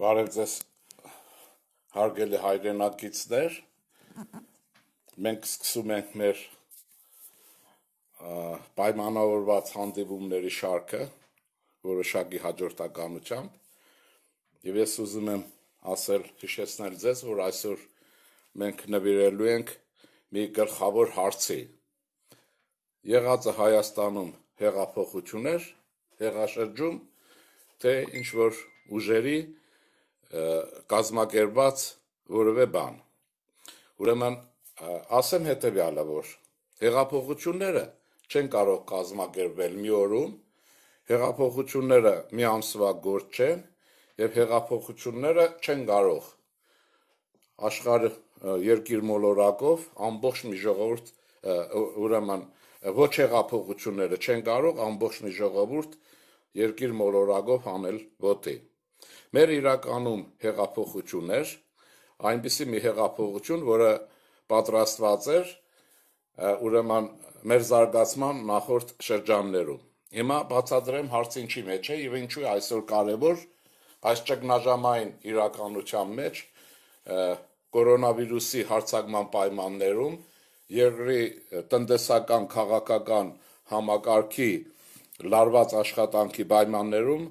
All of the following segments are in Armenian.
Բարև ձեզ հարգելի հայրենակիցներ։ Մենք սկսում ենք մեր պայմանավորված հանդիպումների շարքը որոշակի հաջորդականությամբ եւ ես ուզում եմ ասել հիշեցնել ձեզ, որ այսօր մենք նվիրելու ենք մի գլխավոր հարցի։ Եղածը Հայաստանում հեղափոխություններ, հեղաշրջում, թե ինչ որ ուժերի կազմակերպված որևէ բան։ Ուրեմն ասեմ հետեւյալը, որ հեղափոխությունները չեն կարող կազմակերպվել մի օրում, հեղափոխությունները մի ամսվա գործ չեն եւ հեղափոխությունները չեն կարող աշխարհ երկիր մոլորակով ամբողջ մի ժողովուրդ ուրեմն ոչ հեղափոխությունները չեն կարող ամբողջ մի ժողովուրդ երկիր մոլորակով հանել ոտի։ Մեր իրականում հեղափոխություն էր, այնպիսի մի հեղափոխություն, որը պատրաստված էր ուրեմն մեր զարգացման նախորդ շրջաններում։ Հիմա բացադրեմ հարցը ինչի մեջ է եւ ինչու այսօր կարեւոր այս ճգնաժամային իրականության մեջ կորոնավիրուսի հարցակման պայմաններում երկրի տնտեսական քաղաքական համակարգի լարված աշխատանքի պայմաններում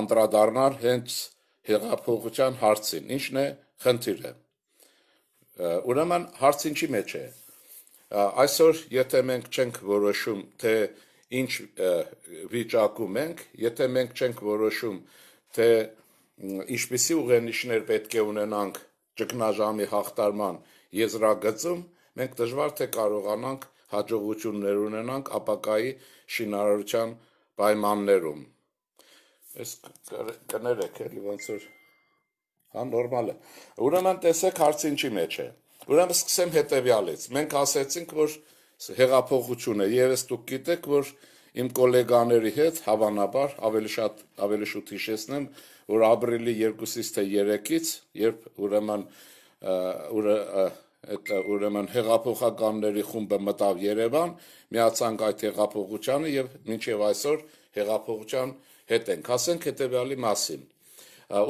անդրադառնալ հենց հեղափոխության հարցին։ Ինչն է խնդիրը։ Ուրեմն հարց ինչի մեջ է։ Այսօր եթե մենք չենք որոշում, թե ինչ վիճակում ենք, եթե մենք չենք որոշում, թե ինչպիսի ուղենիշներ պետք է ունենանք ճգնաժամի հաղթարման եզրագծում, մենք դժվար թե կարողանանք հաջողություններ ունենանք ապակայի շինարարության պայմաններում։ Այս կներեք էլի ոնց որ հա նորմալ է։ Ուրեմն տեսեք հարցը ինչի մեջ է։ Ուրեմն սկսեմ հետեւյալից։ Մենք ասացինք, որ հեղափոխություն է, եւ ես դուք գիտեք, որ իմ գոլեգաների հետ հավանաբար ավելի շատ ավելի շուտ հիշեցնեմ, որ ապրիլի 2-ից թե 3-ից, երբ ուրեմն ուրը այդ ուրեմն հեղափոխականների խումբը մտավ Երևան, միացանք այդ հեղափոխությանը եւ մինչեւ այսօր հեղափոխության և հետ ենք։ Ասենք հետեւյալի մասին։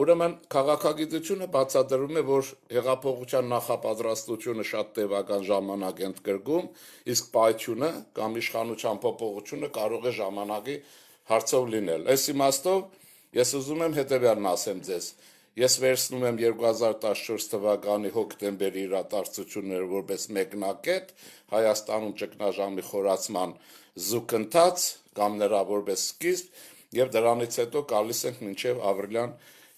Ուրեմն քաղաքագիտությունը բացատրում է, որ հեղափոխության նախապատրաստությունը շատ տևական ժամանակ է ընդգրկում, իսկ պայթյունը կամ իշխանության փոփոխությունը կարող է ժամանակի հարցով լինել։ Այս իմաստով ես ուզում եմ հետեւյալն ասեմ ձեզ։ Ես վերցնում եմ 2014 թվականի հոկտեմբերի իրադարձությունները որպես մեկնակետ Հայաստանում ճգնաժամի խորացման զուգընթաց կամ նրա որպես սկիզբ եւ դրանից հետո գալիս ենք մինչեւ ապրիլյան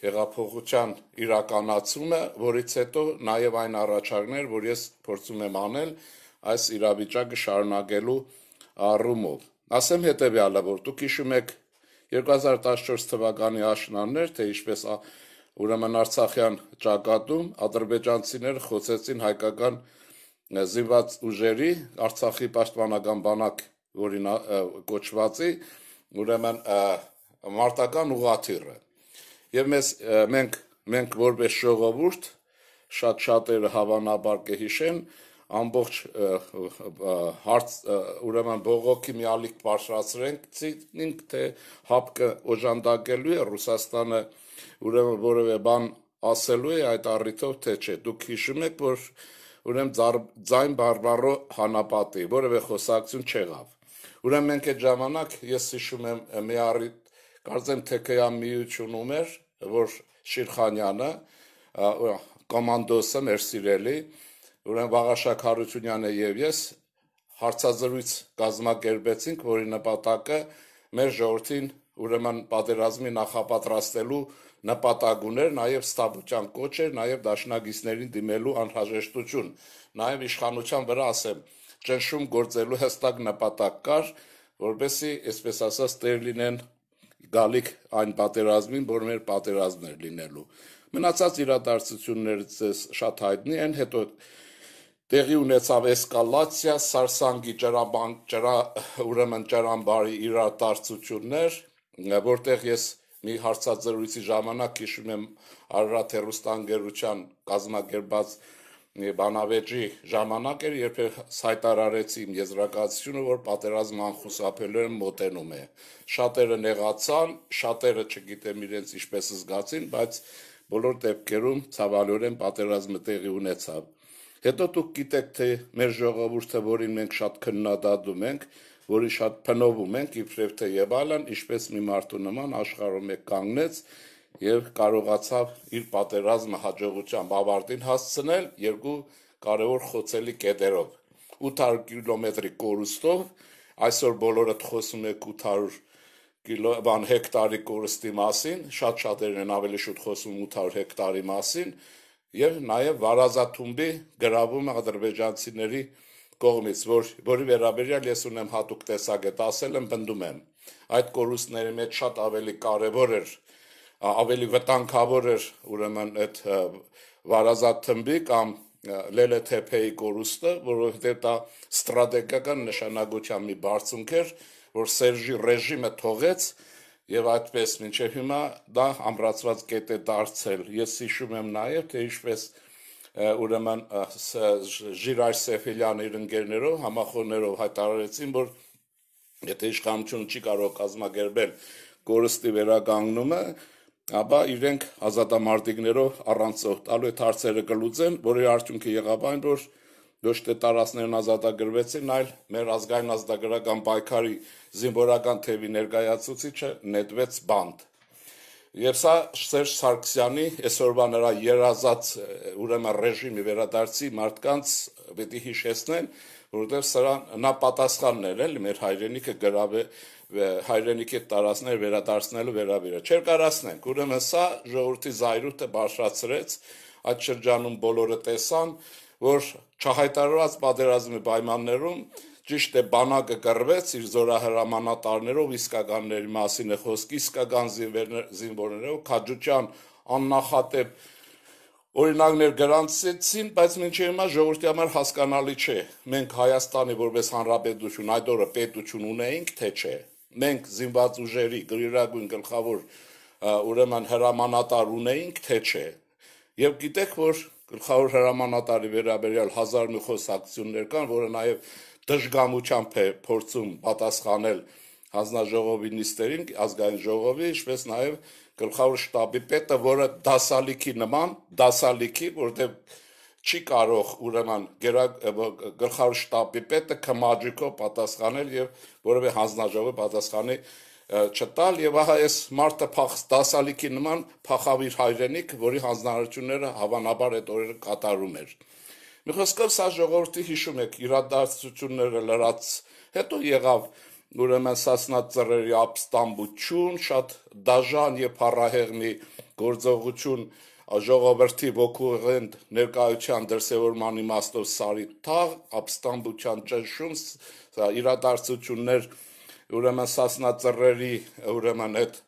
հեղափոխության իրականացումը, որից հետո նաեւ այն առաջարկներ, որ ես փորձում եմ անել այս իրավիճակը շարունակելու առումով։ Ասեմ հետեւյալը, որ դուք հիշում եք 2014 թվականի աշնաններ, թե ինչպես ուրեմն Արցախյան ճակատում ադրբեջանցիները խոցեցին հայկական զինված ուժերի Արցախի պաշտպանական բանակ որին կոչվածի ուրեմն մարտական ուղաթիռը։ Եվ մեզ մենք մենք որպես ժողովուրդ շատ շատերը հավանաբար կհիշեն ամբողջ հարց ուրեմն բողոքի միալիք բարձրացրենք թե հապկը օժանդակելու է Ռուսաստանը ուրեմն որևէ բան ասելու է այդ առիթով թե չէ դուք հիշում եք որ ուրեմն ձայն բարբարո հանապատի որևէ խոսակցություն չեղավ Ուրեմն մենք այդ ժամանակ ես հիշում եմ մի առիթ կարծեմ ԹԿ-յան միությունում էր, որ Շիրխանյանը կոմանդոսը մեր սիրելի, ուրեմն Վաղաշակ Հարությունյանը եւ ես հարցազրույց կազմակերպեցինք, որի նպատակը մեր ժողովրդին ուրեմն պատերազմի նախապատրաստելու նպատակուներ, նաև ստաբուճան կոչ էր, նաև դաշնակիցներին դիմելու անհրաժեշտություն, նաև իշխանության վրա ասեմ, ճնշում գործելու հստակ նպատակ կար, որբեսի, այսպես ասած, տեր լինեն գալիք այն պատերազմին, որ մեր պատերազմն էր լինելու։ Մնացած իրադարձություններից շատ հայտնի են, հետո տեղի ունեցավ էսկալացիա, սարսանգի ճարաբան ճրա ուրեմն ճարամբարի իրադարձություններ, որտեղ ես մի հարցազրույցի ժամանակ հիշում եմ Արարատ հերոստանգերության կազմակերպած բանավեճի ժամանակ էր, երբ հայտարարեցի իմ եզրակացությունը, որ պատերազմն անխուսափելու են մոտենում է։ Շատերը նեղացան, շատերը չգիտեմ իրենց ինչպես զգացին, բայց բոլոր դեպքերում ցավալիորեն պատերազմը տեղի ունեցավ։ Հետո դուք գիտեք, թե մեր ժողովուրդը, որին մենք շատ քննադատում ենք, որի շատ փնովում ենք, իբրև թե եւ այլն, ինչպես մի մարդու նման աշխարհում է կանգնեց, եւ կարողացավ իր պատերազմը հաջողությամբ ավարտին հասցնել երկու կարևոր խոցելի կետերով 800 կիլոմետրի կորուստով այսօր բոլորը խոսում եք 800 կիլո բան հեկտարի կորստի մասին շատ շատերն են ավելի շուտ խոսում 800 հեկտարի մասին եւ նաեւ վարազաթումբի գրավում ադրբեջանցիների կողմից որ որի վերաբերյալ ես ունեմ հատուկ տեսակետ ասել եմ բնդում եմ այդ կորուստների մեջ շատ ավելի կարևոր էր ավելի վտանգավոր էր ուրեմն այդ վարազատ թմբի կամ լելե թեփեի կորուստը, որովհետև դա ստրատեգական նշանակության մի բարձունք էր, որ Սերժի ռեժիմը թողեց եւ այդպես մինչեւ հիմա դա ամրացված կետ է դարձել։ Ես հիշում եմ նաեւ թե ինչպես ուրեմն Ժիրայր Սեֆելյանը իր ընկերներով համախոհներով հայտարարեցին, որ եթե իշխանությունը չի կարող կազմակերպել կորստի վերականգնումը, ապա իրենք ազատամարտիկներով առանց ցող տալու այդ հարցերը կլուծեն, որի արդյունքը եղավ այն, որ ոչ թե տարածներն ազատագրվեցին, այլ մեր ազգային ազատագրական պայքարի զինվորական թևի ներկայացուցիչը նետվեց բանտ։ Եվ սա Սերժ Սարգսյանի այսօրվա նրա երազած ուրեմն ռեժիմի վերադարձի մարդկանց պետք է հիշեցնեն, որովհետև սրան նա պատասխաններ էլ մեր հայրենիքը գրավ է գրավ հայրենիքի տարածքներ վերադարձնելու վերաբերը։ Չեր կարասնենք, ուրեմն սա ժողովրդի զայրույթը բարձրացրեց, այդ շրջանում բոլորը տեսան, որ չհայտարարված պատերազմի պայմաններում ճիշտ է բանակը կռվեց իր զորահրամանատարներով իսկականների մասին է խոսքի իսկական զինվորներով քաջուճյան աննախատեպ օրինակներ գրանցեցին, բայց մինչև հիմա ժողովրդի համար հասկանալի չէ։ Մենք Հայաստանի որպես հանրապետություն այդ օրը պետություն ունեինք, թե չէ մենք զինված ուժերի գրիրագույն գլխավոր ուրեմն հրամանատար ունեինք, թե չէ։ Եվ գիտեք, որ գլխավոր հրամանատարի վերաբերյալ հազար մի խոսակցություններ կան, որը նաև դժգամությամբ է փորձում պատասխանել հանձնաժողովի նիստերին, ազգային ժողովի, ինչպես նաև գլխավոր շտաբի պետը, որը դասալիքի նման, դասալիքի, որտեղ չի կարող ուրեմն գլխավոր շտաբի պետը կմաջիկով պատասխանել եւ որևէ հանձնաժողովի պատասխանի չտալ եւ ահա այս մարտը փախ դասալիքի նման փախավ իր հայրենիք, որի հանձնարարությունները հավանաբար այդ օրերը կատարում էր։ Մի խոսքով սա ժողովրդի հիշում եք իրադարձությունները լրած, հետո եղավ ուրեմն սասնա ծռերի ապստամբություն, շատ դաժան եւ փառահեղնի գործողություն ժողովրդի ոգուղեն ներկայության դրսևորման իմաստով սարի թաղ, ապստամբության ճնշում, իրադարձություններ, ուրեմն սասնածռերի, ուրեմն այդ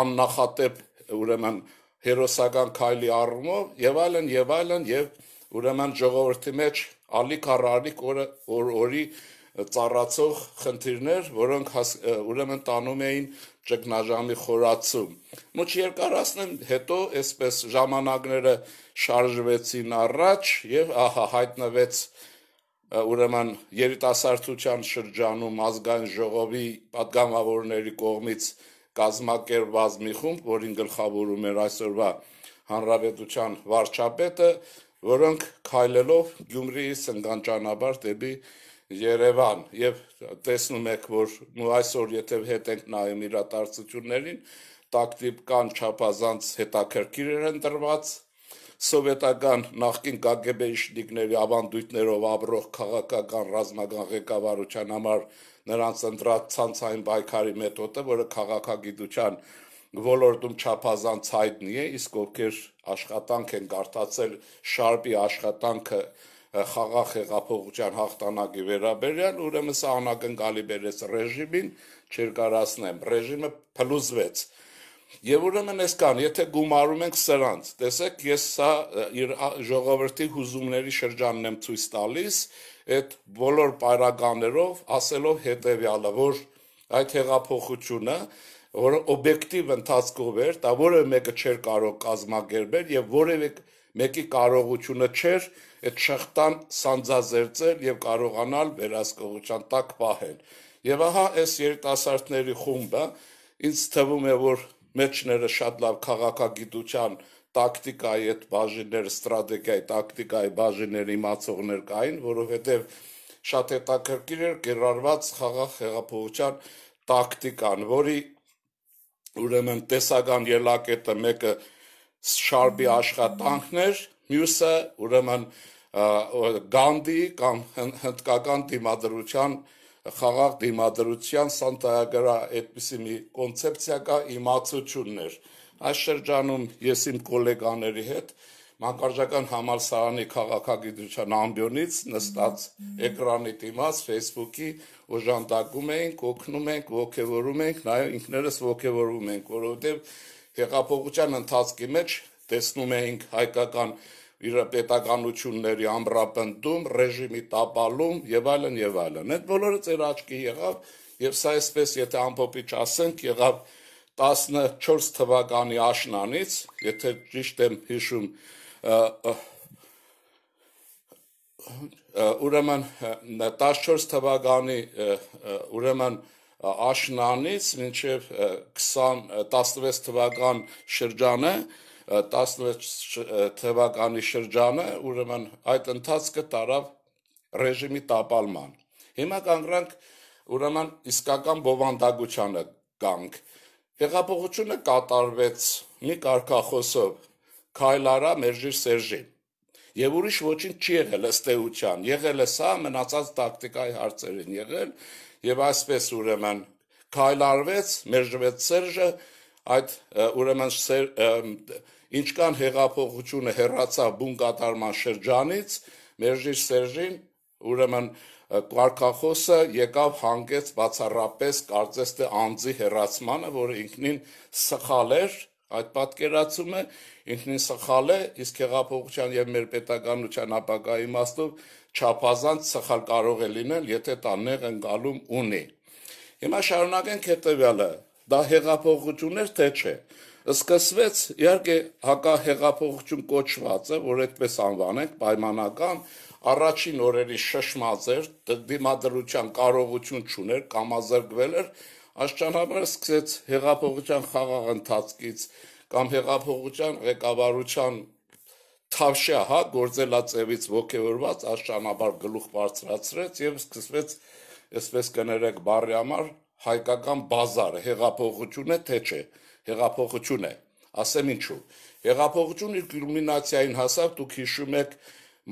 աննախատեպ, ուրեմն հերոսական քայլի առումով եւ այլն եւ այլն եւ ուրեմն ժողովրդի մեջ ալիք առ ալիք օրը օրի որ, որ, ծառացող խնդիրներ, որոնք ուրեմն տանում էին ճգնաժամի խորացում։ Մոչ երկարացնեմ, հետո այսպես ժամանակները շարժվեցին առաջ եւ ահա հայտնվեց ուրեմն երիտասարդության շրջանում ազգային ժողովի падգամավորների կողմից կազմակերպված մի խումբ, որին գլխավորում էր այսօրվա հանրապետության վարչապետը, որոնք քայլելով Գյումրիի սնգանճանաբար դեպի Երևան եւ տեսնում եք որ նու այսօր եթե հետ ենք նայում իրատարծություններին տակտիկան չափազանց հետաքրքիր են դրված սովետական նախկին ԿԳԲ իշխնիկների ավանդույթներով ապրող քաղաքական ռազմական ղեկավարության համար նրանց ընդրած ցանցային պայքարի մեթոդը, որը քաղաքագիտության ոլորտում չափազանց հայտնի է, իսկ ովքեր աշխատանք են կարտացել շարպի աշխատանքը խաղաղ հեղափոխության հաղթանակի վերաբերյալ, ուրեմն սա անակնկալի բերեց ռեժիմին չերկարացնեմ։ Ռեժիմը փլուզվեց։ Եվ ուրեմն ես կան, եթե գումարում ենք սրանց, տեսեք, ես սա իր ժողովրդի հուզումների շրջանն եմ ցույց տալիս, այդ բոլոր պարագաներով ասելով հետեւյալը, որ այդ հեղափոխությունը որ օբյեկտիվ ընթացքով էր, դա որևէ մեկը չէր կարող կազմակերպել եւ որևէ մեկ մեկի կարողությունը չէր այդ շղթան սանձազերծել եւ կարողանալ վերահսկողության տակ պահել։ Եվ ահա այս երիտասարդների խումբը ինձ թվում է որ մեջները շատ լավ քաղաքագիտության տակտիկայի այդ բաժիններ, ստրատեգիայի տակտիկայի բաժիններ իմացողներ կային, որովհետև շատ հետաքրքիր էր գերարված խաղաղ հեղափոխության տակտիկան, որի ուրեմն տեսական ելակետը մեկը շարպի աշխատանքն էր, մյուսը ուրեմն Գանդի կամ հնդկական դիմադրության խաղաղ դիմադրության սանտայագրա այդպիսի մի կոնցեպցիա կա իմացություններ։ Այս շրջանում ես իմ գոլեգաների հետ մանկարժական համալսարանի քաղաքագիտության ամբիոնից նստած էկրանի դիմաց Facebook-ի օժանդակում էինք, օգնում ենք, ողքեվորում ենք, նաև ինքներս ողքեվորում ենք, որովհետև հեղափոխության ընթացքի մեջ տեսնում էինք հայկական իրապետականությունների ամբրապնդում, ռեժիմի տապալում եւ այլն եւ այլն։ Այդ բոլորը ծեր աչքի եղավ եւ սա այսպես եթե ամփոփիչ ասենք եղավ 14 թվականի աշնանից, եթե ճիշտ եմ հիշում, ուրեմն 14 թվականի ուրեմն աշնանից մինչև 20 16 թվական շրջանը 16 թվականի շրջանը ուրեմն այդ ընթացքը տարավ ռեժիմի տապալման հիմա կանգրանք ուրեմն իսկական բովանդակությանը կանք հեղափոխությունը կատարվեց մի կարկախոսով քայլարա մերժիր սերժի եւ ուրիշ ոչինչ չի եղել ըստ էության եղել է սա մնացած տակտիկայի հարցերին եղել եւ այսպես ուրեմն քայլարվեց, մերժվեց Սերժը այդ ուրեմն սեր, ինչքան հեղափոխությունը հերացավ բուն կատարման շրջանից, մերժի Սերժին ուրեմն Կարկախոսը եկավ հանգեց բացառապես կարծես թե անձի հերացմանը, որը ինքնին սխալ էր Այդ պատկերացումը ինքնին սխալ է, իսկ հեղափոխության եւ մեր պետականության ապագայի իմաստով չափազանց սխալ կարող է լինել, եթե դա նեղ ընկալում ունի։ Հիմա շարունակենք հետեւյալը. դա հեղափոխություն էր թե չէ։ Սկսվեց իհարկե հակահեղափոխություն կոչվածը, որ այդպես անվանենք, պայմանական առաջին օրերի շշմած էր, դիմադրության կարողություն չուներ, կամազրկվել էր, Աշճանաբարը սկսեց հեղափոխության խաղաղ ընթացքից կամ հեղափոխության ղեկավարության թավշյա, հա, գործելացևից ողջևորված աշճանաբար գլուխ բարձրացրեց եւ սկսվեց, այսպես կներեք բարի համար, հայկական բազարը, հեղափոխություն է թե չէ, հեղափոխություն է, ասեմ ինչու։ Հեղափոխություն իր կուլմինացիային հասավ, դուք հիշում եք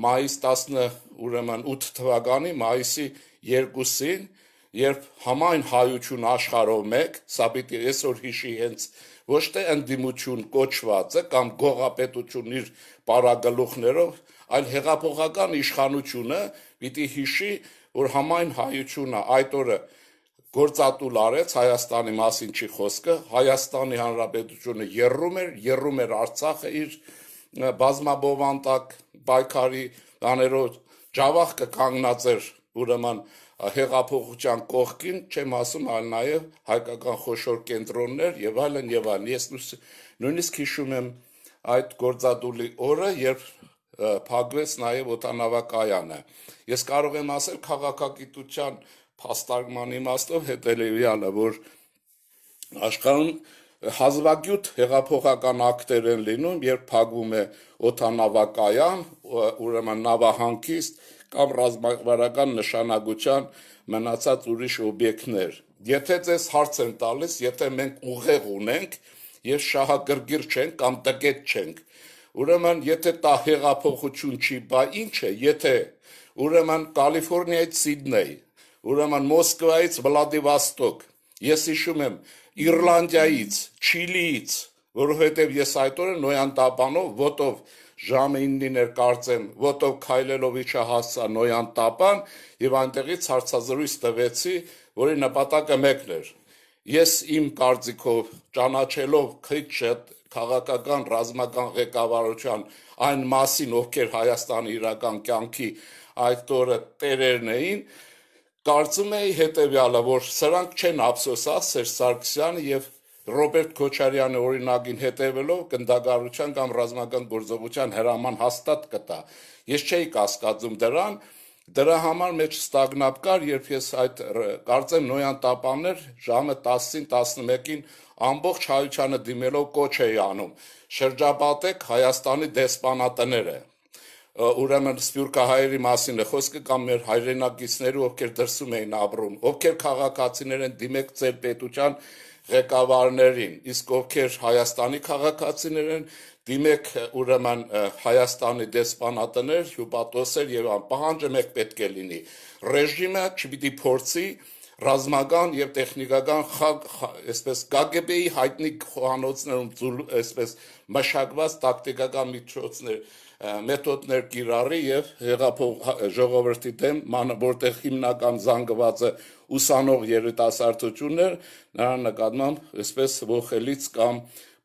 մայիս 10 ուրեմն 8 թվականի մայիսի 2-ին երբ համայն հայություն աշխարհով մեկ, սա պիտի այսօր հիշի հենց ոչ թե ընդդիմություն կոչվածը կամ գողապետություն իր պարագլուխներով, այլ հեղափոխական իշխանությունը պիտի հիշի, որ համայն հայությունը այդ օրը գործատուլ արեց Հայաստանի մասին չի խոսքը, Հայաստանի Հանրապետությունը երրում էր, երրում էր Արցախը իր բազմաբովանդակ պայքարի բաներով ջավախը կանգնած էր ուրեմն հեղափոխության կողքին չեմ ասում այլ նաև հայկական խոշոր կենտրոններ եւ այլն եւ այլն ես նույնիսկ հիշում եմ այդ գործադուլի օրը երբ փակվեց նաև օտանավակայանը ես կարող եմ ասել քաղաքագիտության փաստարկման իմաստով հետելեյալը որ աշխարհում հազվագյուտ հեղափոխական ակտեր են լինում երբ փակվում է օտանավակայան ուրեմն նավահանգիստ կամ ռազմավարական նշանակության մնացած ուրիշ օբյեկտներ։ Եթե ցես հարց են տալիս, եթե մենք ուղեղ ունենք, ես շահագրգիռ չենք կամ տկետ չենք։ Ուրեմն, եթե տա հեղափոխություն չի, բա ի՞նչ է, եթե ուրեմն Կալիֆոռնիայից Սիդնեյ, ուրեմն Մոսկվայից Վլադիվաստոկ, ես հիշում եմ Իռլանդիայից, Չիլիից, որովհետև ես այդ օրը նոյան տապանով ոտով ժամը 9-ին էր կարծեմ ոտով քայլելովիչը հասա նոյան տապան եւ այնտեղից հարցազրույց տվեցի, որի նպատակը մեկն էր։ Ես իմ կարծիքով ճանաչելով քիչ քաղաքական ռազմական ղեկավարության այն մասին, ովքեր Հայաստանի իրական կյանքի այդ օրը տերերն էին, կարծում էի հետեւյալը, որ սրանք չեն ափսոսած Սերժ Սարգսյանը եւ Ռոբերտ Քոչարյանը օրինակին հետևելով կնդագարության կամ ռազմական գործողության հրաման հաստատ կտա։ Ես չէի կասկածում դրան, դրա համար մեջ ստագնապ կար, երբ ես այդ կարծեմ նոյան տապաններ ժամը 10-ին 11-ին ամբողջ հայությանը դիմելով կոչ էի անում. շրջապատեք Հայաստանի դեսպանատները։ Ուրեմն սպյուրքահայերի մասին է խոսքը կամ մեր հայրենակիցները, ովքեր դրսում էին ապրում, ովքեր քաղաքացիներ են դիմեք ձեր պետության ղեկավարներին, իսկ ովքեր Հայաստանի քաղաքացիներ են, դիմեք ուրեմն Հայաստանի դեսպանատներ, հյուպատոսեր եւ անպահանջը մեկ պետք է լինի։ Ռեժիմը չպիտի փորձի ռազմական եւ տեխնիկական խաղ, այսպես KGB-ի հայտնի խոհանոցներում այսպես մշակված տակտիկական միջոցներ մեթոդներ կիրառի եւ հեղափոխ ժողովրդի դեմ ման որտեղ հիմնական զանգվածը ուսանող երիտասարդություններ նրա նկատմամբ այսպես ողելից կամ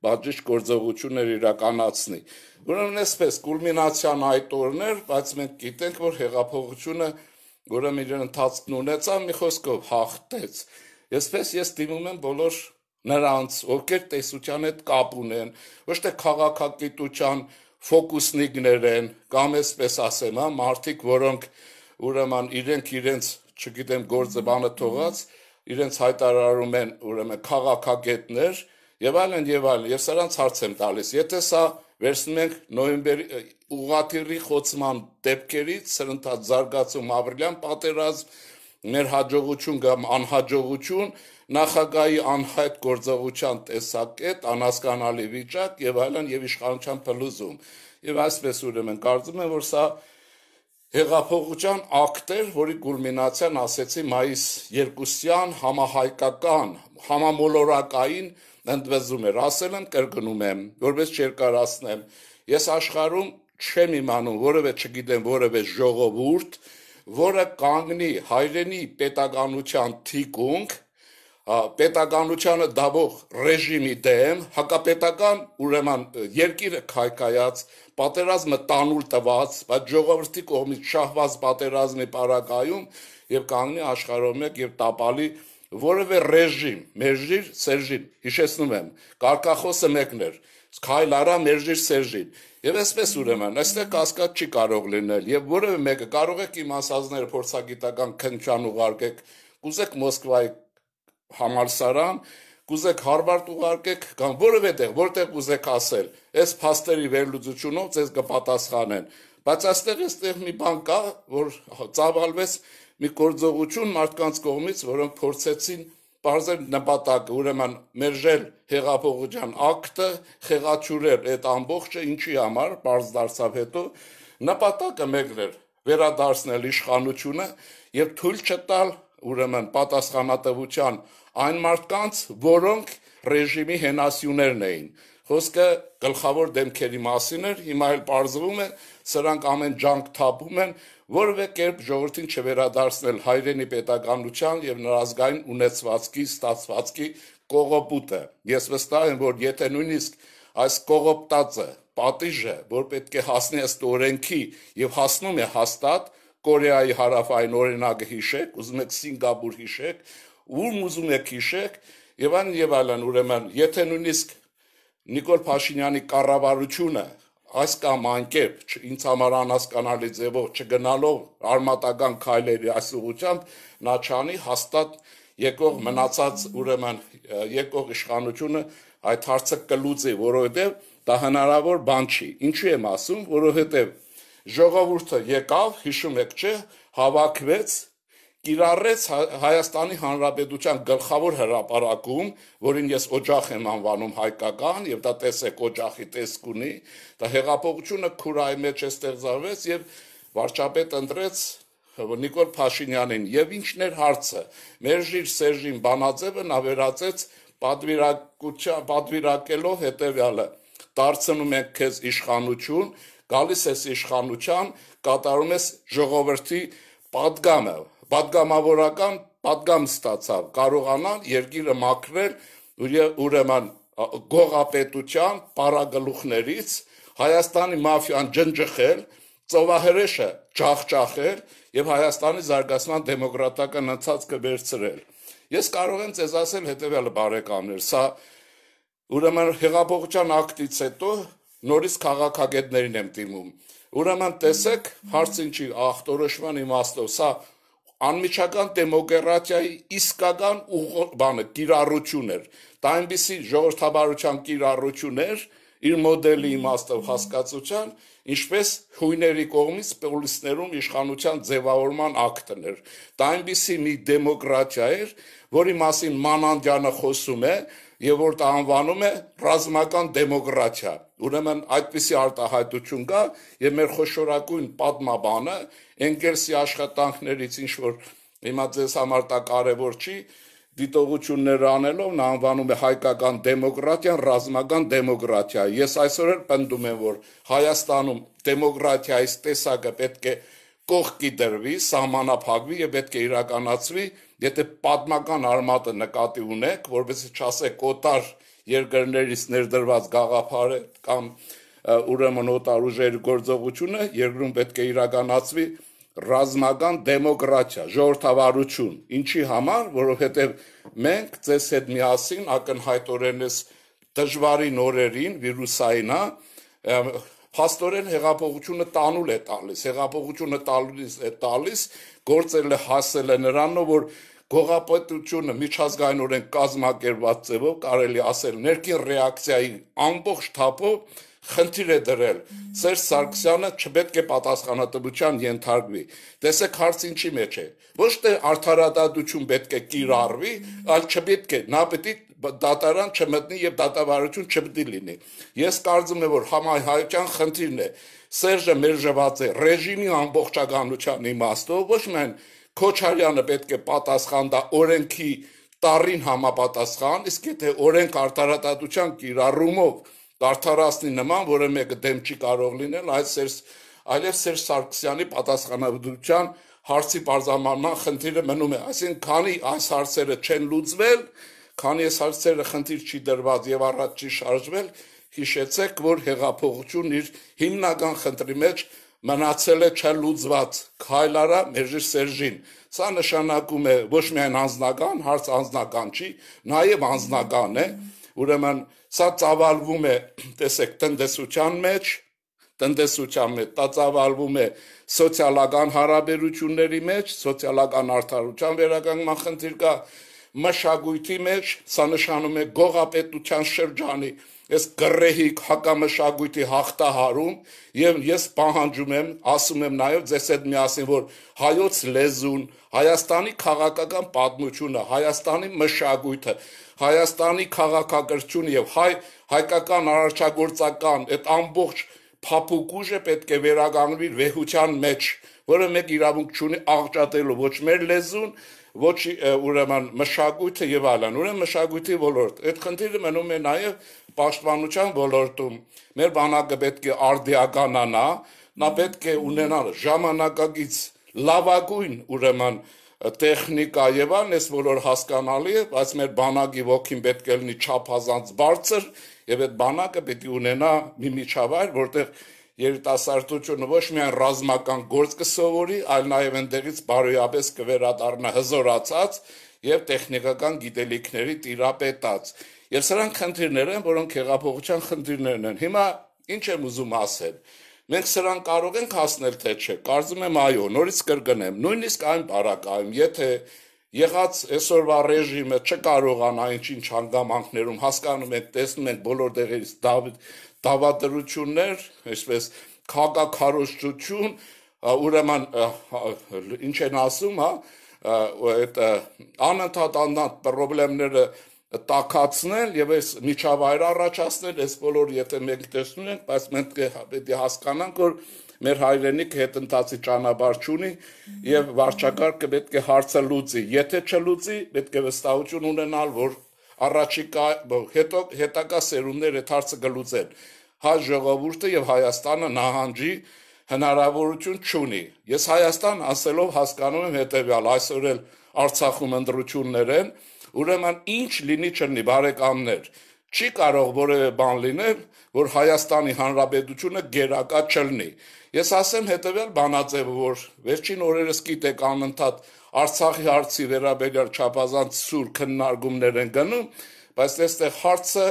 բաժիշտ գործողություններ իրականացնի։ Ուրեմն այսպես կուլմինացիան այդ օրներ, բայց մենք գիտենք, որ հեղափոխությունը ուրեմն իր ընթացքն ունեցավ մի խոսքով հաղթեց։ Եսպես ես դիմում եմ բոլոր նրանց, ովքեր տեսության հետ կապ ունեն, ոչ թե քաղաքագիտության ֆոկուսնիկներ են, կամ այսպես ասեմ, հա, մարդիկ, որոնք ուրեմն իրենք իրենց չգիտեմ գործը բանը թողած իրենց հայտարարում են ուրեմն քաղաքագետներ եւ այլն եւ այլն եւ սրանց հարց եմ տալիս եթե սա վերցնում ենք նոյեմբերի ուղաթիրի խոցման դեպքերից սրընթաց զարգացում ապրիլյան պատերազմ մեր հաջողություն կամ անհաջողություն նախագահի անհայտ գործողության տեսակետ, անհասկանալի վիճակ եւ այլն եւ իշխանության փլուզում։ Եվ այսպես ուրեմն կարծում եմ, որ սա հեղափոխության ակտեր, որի կուլմինացիան ասեցի մայիս 2-յան համահայկական համամոլորակային ընդվզում էր։ Ասել եմ, կրկնում եմ, որպես չերկարացնեմ, ես աշխարհում չեմ իմանում որևէ չգիտեմ որևէ ժողովուրդ, որը կանգնի հայրենի պետականության թիկունք պետականությանը դավող ռեժիմի դեմ հակապետական ուրեմն երկիրը քայքայած պատերազմը տանուլ տված բայց ժողովրդի կողմից շահված պատերազմի պարակայում եւ կանգնի աշխարհում մեկ եւ տապալի որևէ ռեժիմ մերժիր սերժին հիշեցնում եմ կարկախոսը մեկն էր քայլ արա մերժիր սերժին եւ այսպես ուրեմն այստեղ կասկած չի կարող լինել եւ որևէ մեկը կարող է իմ ասածները փորձագիտական քնչան ուղարկեք կուզեք մոսկվայի համալսարան, կուզեք Հարվարդ ուղարկեք կամ որևէ տեղ, որտեղ կուզեք ասել, այս փաստերի վերլուծությունով ձեզ կպատասխանեն։ Բայց այստեղ էստեղ մի բան կա, որ ծավալվեց մի գործողություն մարդկանց կողմից, որոնք փորձեցին բարձր նպատակը, ուրեմն մերժել հեղափոխության ակտը, խեղաչուրել այդ ամբողջը ինչի համար բարձ դարձավ հետո նպատակը մեկն էր վերադարձնել իշխանությունը եւ թույլ չտալ ուրեմն պատասխանատվության այն մարդկանց, որոնք ռեժիմի հենասյուներն էին։ Խոսքը գլխավոր դեմքերի մասին էր, հիմա էլ ողջվում է, սրանք ամեն ջանք թափում են, որևէ կերպ ժողովրդին չվերադարձնել հայրենի պետականության եւ նրա ազգային ունեցվածքի ստացվածքի կողոպուտը։ Ես վստահ եմ, որ եթե նույնիսկ այս կողոպտածը, պատիժը, որ պետք է հասնի ըստ օրենքի եւ հասնում է հաստատ, Կորեայի հարավային օրինակը հիշեք, ուզում եք Սինգապուր հիշեք, ում ուզում եք հիշեք, եւ այն եւ այլն, ուրեմն, եթե նույնիսկ Նիկոլ Փաշինյանի կառավարությունը այս կամ անկեպ ինձ համար անհասկանալի ձևով չգնալով արմատական քայլերի այս ուղությամբ նա չանի հաստատ եկող մնացած ուրեմն եկող իշխանությունը այդ հարցը կլուծի, որովհետև դա հնարավոր բան չի։ Ինչու եմ ասում, որովհետև ժողովուրդը եկավ, հիշում եք չէ, հավաքվեց, կիրառեց հա- Հայաստանի Հանրապետության գլխավոր հրապարակում, որին ես օջախ եմ անվանում հայկական, եւ դա տեսեք օջախի տեսքունի, դա հեղափոխությունը քուրայի մեջ է ստեղծարվեց եւ վարչապետ ընտրեց Նիկոլ Փաշինյանին եւ ինչն էր հարցը։ Մերժիր Սերժին Բանաձևը նա վերածեց պատվիրակության պատվիրակելով հետեւյալը. դարձնում ենք քեզ իշխանություն գալիս ես իշխանության, կատարում ես ժողովրդի падգամը, падգամավորական падգամ ստացավ, կարողանան երկիրը մաքրել ուրեմն գողապետության պարագլուխներից Հայաստանի մաֆիան ջնջխել, ծովահրեշը ջախջախել եւ Հայաստանի զարգացման դեմոկրատական ընթացքը վերցրել։ Ես կարող եմ ձեզ ասել հետեւյալը բարեկամներ, սա ուրեմն հեղափոխության ակտից հետո նորից քաղաքագետներին եմ դիմում։ Ուրեմն տեսեք, հարց ինչի ախտորոշման իմաստով, սա անմիջական դեմոկրատիայի իսկական բանը կիրառություն էր։ Դա այնպեսի ժողովրդաբարության կիրառություն էր իր մոդելի իմաստով հասկացության, ինչպես հույների կողմից պոլիսներում իշխանության ձևավորման ակտն էր։ Դա այնպիսի մի դեմոկրատիա էր, որի մասին Մանանդյանը խոսում է եւ որ դա անվանում է ռազմական դեմոկրատիա։ Ուրեմն այդպիսի արտահայտություն կա եւ մեր խոշորակույն պատմաբանը Էնգելսի աշխատանքներից ինչ որ հիմա ձեզ համար դա կարևոր չի դիտողություններ անելով նա անվանում է հայկական դեմոկրատիան ռազմական դեմոկրատիա։ Ես այսօր էլ պնդում եմ, որ Հայաստանում դեմոկրատիայի տեսակը պետք է կողքի դրվի, սահմանափակվի եւ պետք է իրականացվի, եթե պատմական արմատը նկատի ունեք, որովհետեւ չասեք օտար երկրներից ներդրված գաղափարը կամ ուրեմն օտարուժերի գործողությունը երկրում պետք է իրականացվի ռազմական դեմոկրատիա, ժողովրդավարություն։ Ինչի համար, որովհետև մենք ցես հետ միասին ակնհայտորեն էս դժվարին օրերին վիրուսայինա Փաստորեն հեղափոխությունը տանուլ է տալիս, հեղափոխությունը տալիս է տալիս, գործել է հասել է նրանով, որ գողապետությունը միջազգայինորեն կազմակերպված ձևով կարելի ասել ներքին ռեակցիայի ամբողջ թափով խնդիր է դրել։ Սերժ Սարգսյանը չպետք է պատասխանատվության ենթարկվի։ Տեսեք հարց ինչի մեջ է։ Ոչ թե արդարադատություն պետք է կիրառվի, այլ չպետք է նա պետք է դատարան չմտնի եւ դատավարություն չպետք է լինի։ Ես կարծում եմ, որ համահայկական խնդիրն է։ Սերժը մերժված է ռեժիմի ամբողջականության իմաստով, ոչ միայն Քոչարյանը պետք է պատասխան տա օրենքի տարին համապատասխան, իսկ եթե օրենք արդարադատության կիրառումով դարթարացնի նման, որը մեկը դեմ չի կարող լինել, այլ Սերս այլև Սերժ Սարգսյանի պատասխանատվության հարցի բարձամանման խնդիրը մնում է։ Այսինքն, քանի այս հարցերը չեն լուծվել, քանի այս հարցերը խնդիր չի դրված եւ առաջ չի շարժվել, հիշեցեք, որ հեղափոխությունն իր հիմնական խնդրի մեջ մնացել է չլուծված քայլարա Մերժի Սերժին։ Սա նշանակում է ոչ միայն անձնական, հարց անձնական չի, նաև անձնական է։ Ուրեմն սա ծավալվում է, տեսեք, տնտեսության մեջ, տնտեսության մեջ, դա ծավալվում է սոցիալական հարաբերությունների մեջ, սոցիալական արդարության վերականգնման խնդիր կա, մշակույթի մեջ, սա նշանում է գողապետության շրջանի մեջ այս կռեհիկ հակամշակույթի հաղթահարում եւ ես պահանջում եմ, ասում եմ նաեւ ձեզ հետ միասին, որ հայոց լեզուն, Հայաստանի քաղաքական պատմությունը, Հայաստանի մշակույթը, Հայաստանի քաղաքակրթությունը եւ հայ հայկական արարչագործական այդ ամբողջ փապուկուժը պետք է վերականգնվի վեհության մեջ, որը մեկ իրավունք չունի աղճատելու ոչ մեր լեզուն, ոչ ուրեմն մշակույթը եւ այլն։ Ուրեմն մշակույթի ոլորտ։ Այդ խնդիրը մնում է նաեւ պաշտպանության ոլորտում մեր բանակը պետք է արդիականանա, նա պետք է ունենա ժամանակակից լավագույն ուրեմն տեխնիկա եւ այլն էս բոլոր հասկանալի է, բայց մեր բանակի ոգին պետք է լինի չափազանց բարձր եւ այդ բանակը պետք է ունենա մի միջավայր, որտեղ երիտասարդությունը ոչ միայն ռազմական գործ կսովորի, այլ նաեւ ընդդեղից բարոյապես կվերադառնա հզորացած եւ տեխնիկական գիտելիքների տիրապետած։ Եվ սրանք խնդիրներ են, որոնք հեղափոխության խնդիրներն են։ Հիմա ինչ եմ ուզում ասել։ Մենք սրան կարող ենք հասնել թե չէ։ Կարծում եմ այո, նորից կրկնեմ, նույնիսկ այն բարակայում, եթե եղած այսօրվա ռեժիմը չկարողանա ինչ-ինչ հանգամանքներում հասկանում եք, տեսնում եք բոլոր դերից դավադրություններ, այսպես քաղաքարոշչություն, ուրեմն ինչ են ասում, հա, այդ անընդհատ անընդհատ խնդիրները տակածնել եւ այս միջավայր առաջացնել այս բոլոր եթե մենք տեսնում ենք բայց մենք պետք է հասկանանք որ մեր հայրենիքը հետ ընթացի ճանապարհ չունի եւ վարչակարգը պետք է հարցը լուծի եթե չլուծի պետք է վստահություն ունենալ որ առաջիկա հետո հետակա սերունդները այդ հարցը գլուծեն հայ ժողովուրդը եւ Հայաստանը նահանջի հնարավորություն չունի։ Ես Հայաստան ասելով հասկանում եմ հետեւյալ, այսօր էլ Արցախում ընդրություններ են, Ուրեմն ինչ լինի չլինի, բարեկամներ, չի կարող որևէ բան լինել, որ Հայաստանի Հանրապետությունը գերակա չլինի։ Ես ասեմ հետևյալ բանաձևը, որ վերջին օրերս գիտեք անընդհատ Արցախի հարցի վերաբերյալ չափազանց սուր քննարկումներ են գնում, բայց այստեղ հարցը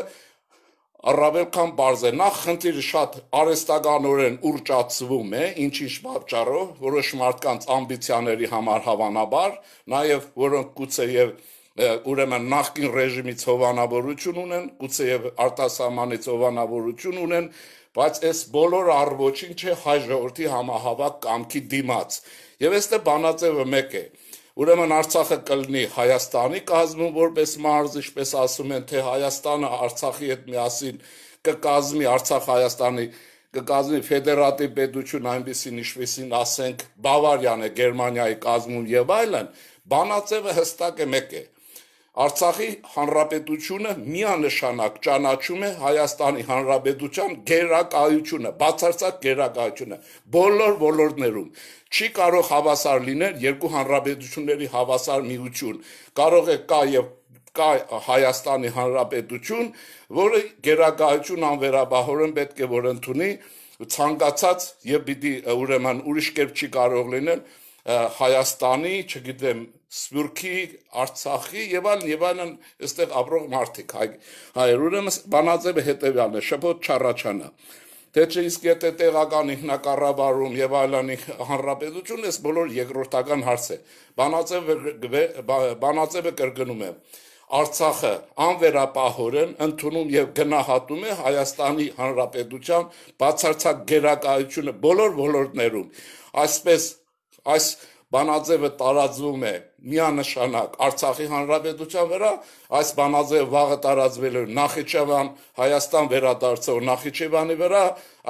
առավել քան բարձ է։ Նախ խնդիրը շատ արեստականորեն ուրճացվում է, ինչի պատճառով որոշ մարդկանց ամբիցիաների համար հավանաբար, նաև որոնք գուցեև և ուրեմն նախկին ռեժիմից հովանավորություն ունեն, գուցեև արտասահմանից հովանավորություն ունեն, բայց այս բոլոր առոչին չէ հայ ժողովրդի համահավաք կամքի դիմաց։ Եվ այստեղ բանաձևը մեկ է։ Ուրեմն Արցախը կլինի Հայաստանի կազմում որպես մարզ, ինչպես ասում են, թե Հայաստանը Արցախի հետ միասին կկազմի Արցախ-Հայաստանի կկազմի ֆեդերատիվ պետություն, այնպեսին ինչպեսին ասենք Բավարիան է Գերմանիայի կազմում եւ այլն, բանաձևը հստակ է մեկ է։ Արցախի հանրապետությունը միանշանակ ճանաչում է Հայաստանի հանրապետության գերակայությունը, բացարձակ գերակայությունը բոլոր ոլորտներում։ Չի կարող հավասար լինել երկու հանրապետությունների հավասար միություն։ Կարող է կա եւ կա Հայաստանի հանրապետություն, որը գերակայություն անվերաբահորեն պետք է որ ընդունի ցանկացած եւ պիտի ուրեմն ուրիշ կերպ չի կարող լինել Հայաստանի, չգիտեմ, Սփյուռքի, Արցախի եւ այլն եւ այլն այստեղ ապրող մարդիկ հայ հայերուրը բանաձևը հետեւյալն է շփոթ չառաջանա թե չէ իսկ եթե տեղական ինքնակառավարում եւ այլն հանրապետությունն էս բոլոր երկրորդական հարց է բանաձևը բանաձևը կրկնում է Արցախը անվերապահորեն ընդունում եւ գնահատում է Հայաստանի Հանրապետության բացարձակ գերակայությունը բոլոր ոլորտներում։ Այսպես այս բանաձևը տարածվում է միանշանակ Արցախի հանրապետության վրա այս բանաձև վաղը տարածվել էր Նախիջևան Հայաստան վերադարձող Նախիջևանի վրա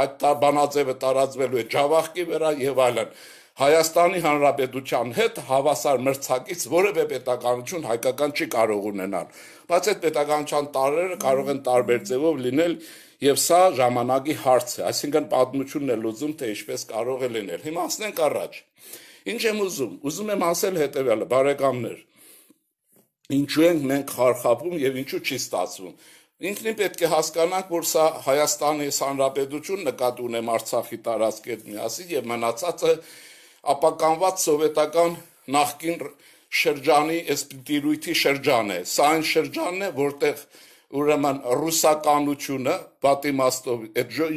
այդ տա, բանաձևը տարածվելու է Ջավախքի վրա եւ այլն Հայաստանի Հանրապետության հետ հավասար մրցակից որևէ պետականություն հայկական չի կարող ունենալ, բայց այդ պետականության տարերը կարող են տարբեր ձևով լինել եւ սա ժամանակի հարց է, այսինքն պատմությունն է լուծում, թե ինչպես կարող է լինել։ Հիմա ասենք առաջ։ Ինչ եմ ուզում, ուզում եմ ասել հետեւյալը, բարեկամներ։ Ինչու ենք մենք խարխափում եւ ինչու չի ստացվում։ Ինքնին պետք է հասկանանք, որ սա Հայաստանի Հանրապետություն նկատի ունեմ Արցախի տարածքի հետ միասին եւ մնացածը ապականված սովետական նախկին շրջանի այս դիրույթի շրջան է։ Սա այն շրջանն է, որտեղ ուրեմն ռուսականությունը պատիմաստով,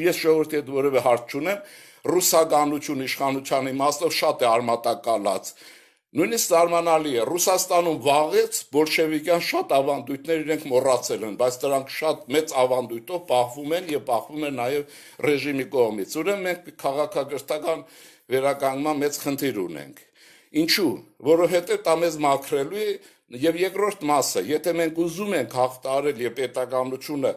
ես ժողովրդի հետ որևէ հարց չունեմ, ռուսականություն իշխանության իմաստով շատ է արմատակալած։ Նույնիսկ զարմանալի է, Ռուսաստանում վաղեց բոլշևիկյան շատ ավանդույթներ իրենք մոռացել են, բայց դրանք շատ մեծ ավանդույթով բախվում են եւ բախվում են նաեւ ռեժիմի կողմից։ Ուրեմն մենք քաղաքագրական վերականգնման մեծ խնդիր ունենք։ Ինչու՞, որովհետեւ դա մեզ մաքրելու է Եվ երկրորդ մասը, եթե մենք ուզում ենք հաղթարել եւ պետականությունը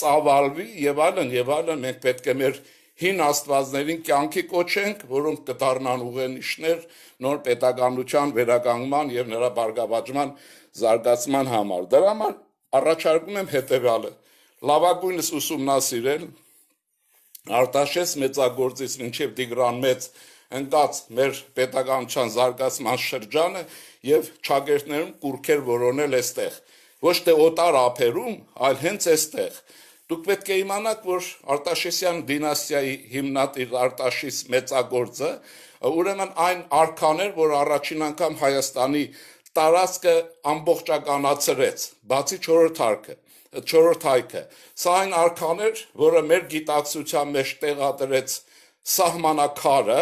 ծավալվի եւ այլն եւ այլն, մենք պետք է մեր հին աստվածներին կյանքի կոչենք, որոնք կդառնան ուղենիշներ նոր պետականության վերականգնման եւ նրա բարգավաճման զարգացման համար։ Դրա համար առաջարկում եմ հետեւյալը. լավագույնս ուսումնասիրել Արտաշես մեծագործից մինչև Տիգրան մեծ ընկած մեր պետականության զարգացման շրջանը եւ ճագերտներում կուրքեր որոնել էստեղ ոչ թե օտար ափերում, այլ հենց էստեղ։ Դուք պետք է իմանաք, որ Արտաշեսյան դինաստիայի հիմնադիր Արտաշես մեծագործը, ուրեմն այն արքան էր, որ առաջին անգամ Հայաստանի տարածքը ամբողջականացրեց, բացի 4-րդ հարկը, 4-րդ հայքը։ Սա այն արքան էր, որը մեր գիտակցության մեջ տեղադրեց սահմանակարը,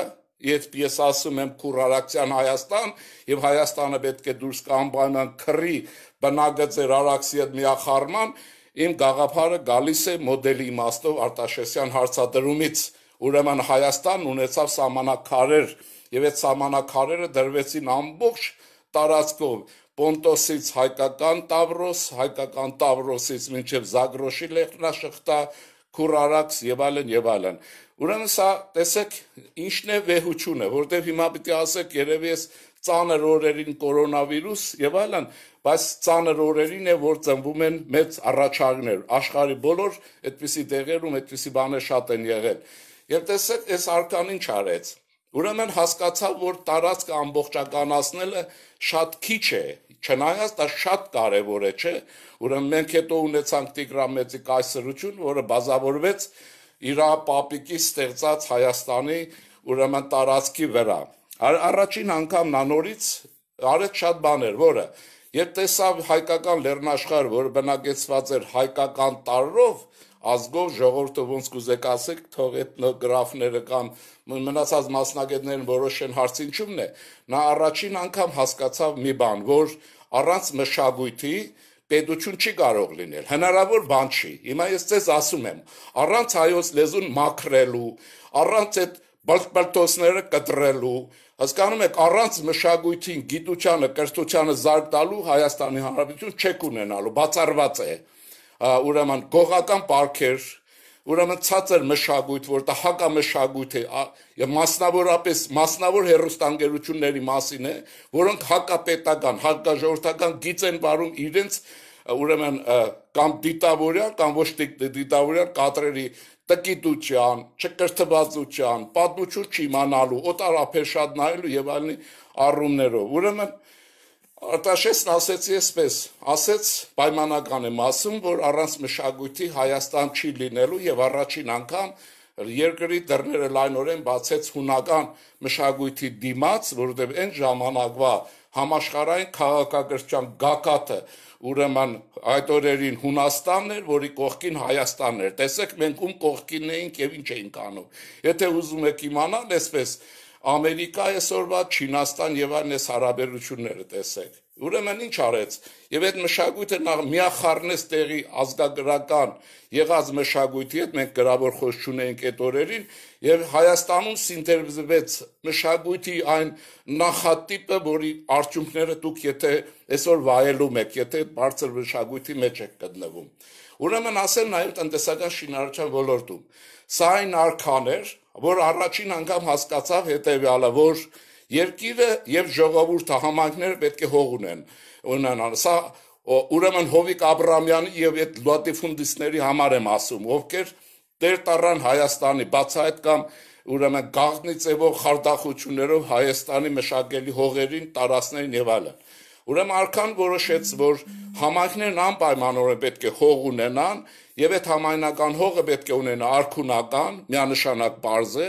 երբ ես ասում եմ քուրարակցյան Հայաստան եւ Հայաստանը պետք է դուրս կա անբանան քրի բնագծեր արաքսի հետ միախառման, իմ գաղափարը գալիս է մոդելի իմաստով Արտաշեսյան հարցադրումից, ուրեմն Հայաստանն ունեցավ սահմանակարեր եւ այդ սահմանակարերը դրվեցին ամբողջ տարածքով Պոնտոսից հայկական Տավրոս, հայկական Տավրոսից մինչև Զագրոշի լեխնաշղթա, Քուրարաքս եւ այլն եւ այլն։ Ուրեմն սա տեսեք ինչն է վեհությունը, որտեղ հիմա պիտի ասեք երևի ես ծանր օրերին կորոնավիրուս եւ այլն, բայց ծանր օրերին է որ ծնվում են մեծ առաջարկներ աշխարի բոլոր այդպիսի դեղերում այդպիսի բաներ շատ են եղել եւ տեսեք այս արքան ինչ արեց ուրեմն հասկացավ որ տարածքը ամբողջականացնելը շատ քիչ է չնայած դա շատ կարևոր է չէ ուրեմն մենք հետո ունեցանք Տիգրամեծի կայսրություն որը բազավորվեց իր պապիկի ստեղծած Հայաստանի ուրեմն տարածքի վրա Ա, առաջին անգամ նա նորից արեց շատ բաներ, որը Երբ տեսավ հայկական լեռնաշխարհ, որ բնակեցված էր հայկական տարրով, ազգով ժողովուրդը ոնց կուզեք ասեք, թող էթնոգրաֆները կամ մնացած մասնագետներն որոշեն հարց ինչումն է, նա առաջին անգամ հասկացավ մի բան, որ առանց մշակույթի պետություն չի կարող լինել, հնարավոր բան չի։ Հիմա ես ցեզ ասում եմ, առանց հայոց լեզուն մաքրելու, առանց այդ բալտոսները կտրելու, հասկանում եք, առանց մշակույթին, գիտությանը, կրթությանը զարգ տալու Հայաստանի Հանրապետություն չեք ունենալու, բացառված է։ Ուրեմն գողական պարքեր, ուրեմն ցածր մշակույթ, որ դա հակամշակույթ է, եւ մասնավորապես մասնավոր հերոստանգերությունների մասին է, որոնք հակապետական, հակաժողովրդական գիծ են վարում իրենց ուրեմն կամ դիտավորյալ կամ ոչ դիտավորյալ կադրերի տկիտության, չկրթվածության, պատմություն չիմանալու, օտարապես շատ նայելու եւ այլն առումներով։ Ուրեմն Արտաշեսն ասեցի այսպես, ասեց պայմանական եմ ասում, որ առանց մշակույթի Հայաստան չի լինելու եւ առաջին անգամ երկրի դռները լայնորեն բացեց հունական մշակույթի դիմաց, որովհետեւ այն ժամանակվա համաշխարհային քաղաքակրթության գակատը ուրեմն այդ օրերին Հունաստանն էր, որի կողքին Հայաստանն էր։ Տեսեք, մենք ում կողքին էինք եւ ինչ էինք անում։ Եթե ուզում եք իմանալ, այսպես Ամերիկա այսօրվա Չինաստան եւ այն այս հարաբերությունները տեսեք։ Ուրեմն ինչ արեց։ Եվ այդ մշակույթը նա միախառնեց տեղի ազգագրական եղած մշակույթի հետ մենք գրավոր խոսք ունենք այդ օրերին եւ Հայաստանում սինտեզվեց մշակույթի այն նախատիպը, որի արդյունքները դուք եթե այսօր վայելում եք, եթե բարձր մշակույթի մեջ եք գտնվում։ Ուրեմն ասեմ նաեւ տնտեսական շինարարության ոլորտում։ Սա այն արքան էր, որ առաջին անգամ հասկացավ հետեւյալը, որ երկիրը եւ ժողովուրդը համայնքները պետք է հող ունեն։ Ունենան սա ուրեմն Հովիկ Աբրամյանի եւ այդ լատիֆունդիստների համար եմ ասում, ովքեր դեր տարան Հայաստանի բաց այդ կամ ուրեմն գաղտնի ծևով խարդախություններով Հայաստանի մշակելի հողերին, տարածներին եւ այլն։ Ուրեմն արքան որոշեց, որ համայնքներն անպայմանորեն պետք է հող ունենան Եվ այդ համայնական հողը պետք է ունենա արքունական, միանշանակ բարձե,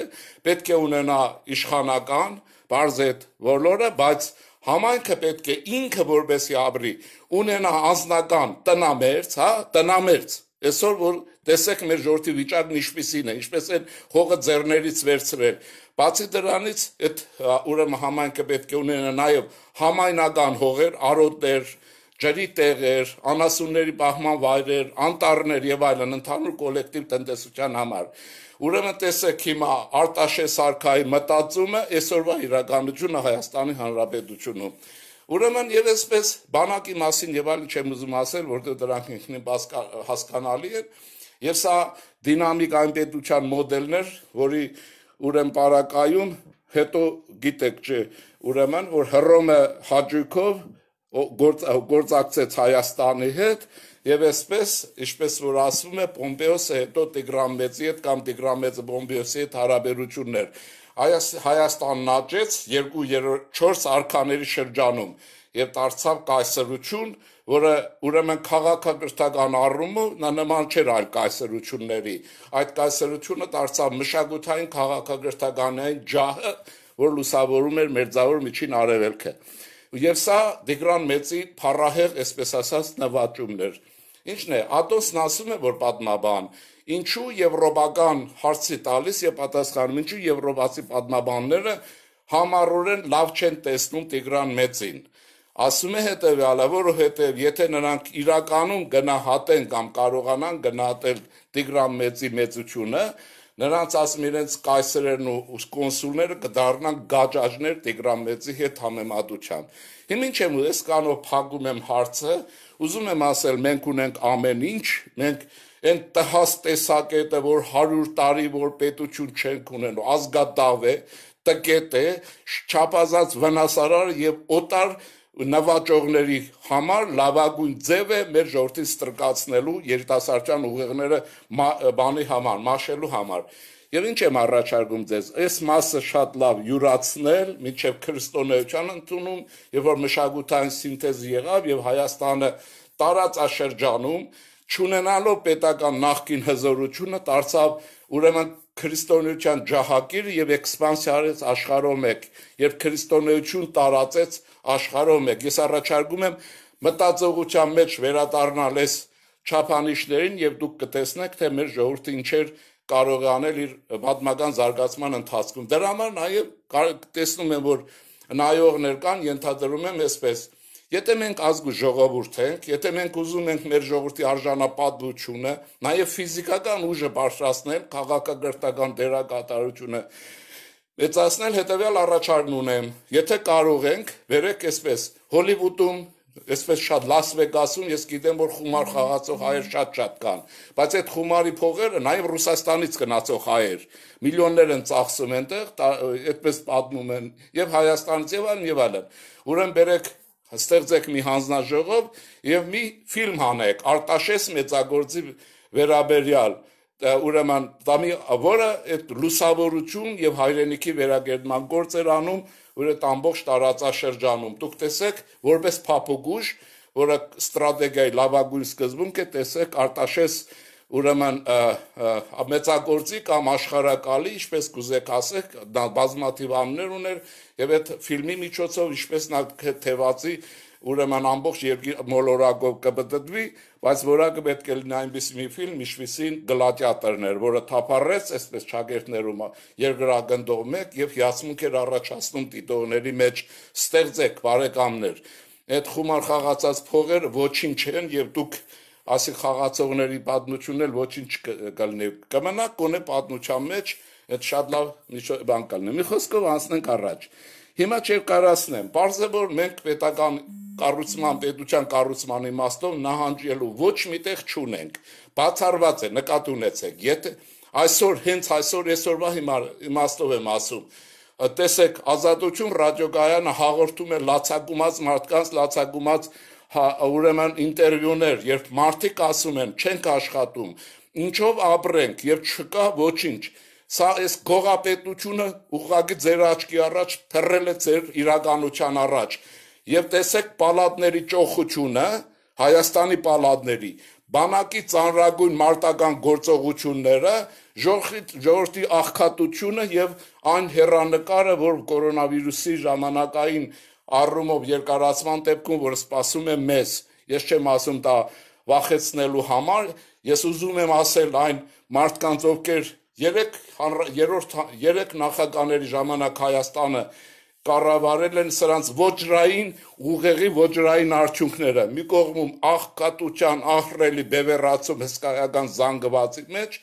պետք է ունենա իշխանական, բարձե ոլորը, բայց համայնքը պետք է ինքը որպեսի ապրի, ունենա անձնական տնամերձ, հա, տնամերձ։ Այսօր որ տեսեք մեր ժողովրդի վիճակն ինչպեսին է, ինչպես են հողը ձեռներից վերցրել։ Բացի դրանից, այդ ուրեմն համայնքը պետք է ունենա նաև համայնական հողեր, արոտներ, ջրի տեղեր, անասունների պահման վայրեր, անտառներ եւ այլն ընդհանուր կոլեկտիվ տնտեսության համար։ Ուրեմն տեսեք հիմա Արտաշես Սարգսյանի մտածումը այսօրվա իրականությունը Հայաստանի Հանրապետությունում։ Ուրեմն եւ այսպես բանակի մասին եւ այլն չեմ ուզում ասել, որտեղ դրանք ինքնին հասկանալի են։ Եվ սա դինամիկ այն պետության մոդելներ, որի ուրեմն պարակայում հետո գիտեք չէ, ուրեմն որ հռոմը հաջույքով գործ գործակցեց Հայաստանի հետ եւ այսպես ինչպես որ ասվում է Պոմպեոսը հետո Տիգրամեծի հետ կամ Տիգրամեծը Պոմպեոսի հետ հարաբերություններ Հայաստանն աճեց 2-4 արքաների շրջանում եւ դարձավ կայսրություն, որը ուրեմն քաղաքակրթական առումով նա նման չէր այլ կայսրությունների։ Այդ կայսրությունը դարձավ մշակութային քաղաքակրթականային ջահը, որ լուսավորում էր մերձավոր միջին արևելքը։ Եվ սա Տիգրան Մեծի փառահեղ, այսպես ասած, նվաճումն էր։ Ինչն է, Ատոսն ասում է, որ պատմաբան, ինչու եվրոպական հարցի տալիս եւ պատասխանում, ինչու եվրոպացի պատմաբանները համառորեն լավ չեն տեսնում Տիգրան Մեծին։ Ասում է հետեւյալը, որովհետեւ եթե նրանք իրականում գնահատեն կամ կարողանան գնահատել Տիգրան Մեծի մեծությունը, մեծ նրանց ասում իրենց կայսրերն ու կոնսուլները կդառնան գաճաժներ Տիգրամեծի հետ համեմատությամբ։ Հիմա ինչ եմ ես կանով փակում եմ հարցը, ուզում եմ ասել մենք ունենք ամեն ինչ, մենք այն տհաս տեսակետը, որ 100 տարի որ պետություն չենք ունենու, ազգադավ է, տկետ է, չափազանց վնասարար եւ օտար է նվաճողների համար լավագույն ձև է մեր ժողովրդին ստրկացնելու երիտասարդական ուղեղները բանի համար, մաշելու համար։ Եվ ինչ եմ առաջարկում ձեզ, այս մասը շատ լավ յուրացնել, մինչև քրիստոնեության ընդունում, եւ որ մշակութային սինթեզ եղավ եւ Հայաստանը տարածաշրջանում ճանանալով պետական նախկին հզորությունը դարձավ ուրեմն քրիստոնեության ջահակիր եւ էքսպանսիա արեց աշխարհում եկ, երբ քրիստոնեություն տարածեց աշխարհում եք։ Ես առաջարկում եմ մտածողության մեջ վերադառնալ այս չափանիշներին եւ դուք կտեսնեք, թե մեր ժողովուրդը ինչեր կարող է անել իր պատմական զարգացման ընթացքում։ Դրա համար նաեւ տեսնում եմ, որ նայողներ կան, ենթադրում եմ այսպես. Եթե մենք ազգու ժողովուրդ ենք, եթե մենք ուզում ենք մեր ժողովրդի արժանապատվությունը, նաև ֆիզիկական ուժը բարձրացնել, քաղաքագրտական դերակատարությունը, մեծացնել հետեւյալ առաջարն ունեմ։ Եթե կարող ենք, վերեք այսպես Հոլիվուդում, այսպես շատ Լաս Վեգասում, ես գիտեմ, որ խումար խաղացող հայեր շատ-շատ կան, բայց այդ խումարի փողերը նաև Ռուսաստանից գնացող հայեր միլիոններ են ծախսում այնտեղ, այդպես պատմում են եւ Հայաստանից եւ այլն եւ այլն։ Ուրեմն բերեք ստեղծեք մի հանձնաժողով եւ մի ֆիլմ հանեք Արտաշես մեծագործի վերաբերյալ ուրեմն դամի որը այդ լուսավորություն եւ հայրենիքի վերագերման գործեր անում որը ամբողջ տարածաշրջանում դուք տեսեք որպես փապուգուշ որը ստրատեգիայի լավագույն սկզբունք է տեսեք արտաշես ուրեմն մեծագործի կամ աշխարակալի ինչպես կուզեք ասեք բազմաթիվ աններ ուներ եւ այդ ֆիլմի միջոցով ինչպես նա թեվացի թե ուրեմն ամբողջ երկիր մոլորակով կբդդվի, բայց որակը պետք է լինի այնպես մի ֆիլմ, ինչպեսին գլադիատորներ, որը թափառեց այսպես շագերտներում երկրագնդող մեկ եւ հիացմունք էր առաջացնում դիտողների մեջ ստեղծեք բարեկամներ։ Այդ խոմար խաղացած փողերը ոչինչ են եւ դուք ասի խաղացողների պատմությունն էլ ոչինչ կլինի։ Կմնա կոնե պատմության մեջ այդ շատ լավ բան կլինի։ Մի խոսքով անցնենք առաջ։ Հիմա չեմ կարասնեմ։ Պարզ է որ մենք պետական կառուցման պետության կառուցման իմաստով նահանջելու ոչ միտեղ չունենք բացառված է նկատի ունեցեք եթե այսօր հենց այսօր այսօրվա հիմա իմաստով եմ ասում տեսեք ազատություն ռադիոգայանը հաղորդում է լացակումած մարդկանց լացակումած հա, ուրեմն ինտերվյուներ երբ մարդիկ ասում են չենք աշխատում ինչով ապրենք եւ չկա ոչինչ Սա էս գողապետությունը ուղղակի ձեր աչքի առաջ թռրել է ձեր իրականության առաջ եւ տեսեք պալատների ճոխությունը Հայաստանի պալատների բանակի ծանրագույն մարտական գործողությունները ժողովրդի ժողովրդի աղքատությունը եւ այն հերանեկարը որ կորոնավիրուսի ժամանակային առումով երկարացման դեպքում որ սпасում է մեզ ես չեմ ասում դա վախեցնելու համար ես ուզում եմ ասել այն մարդկանց ովքեր երեք երրորդ երեք նախագաների ժամանակ Հայաստանը կառավարել են սրանց ոչրային ուղեղի ոչրային արդյունքները։ Մի կողմում աղքատության ահռելի բևեռացում հսկայական զանգվածի մեջ,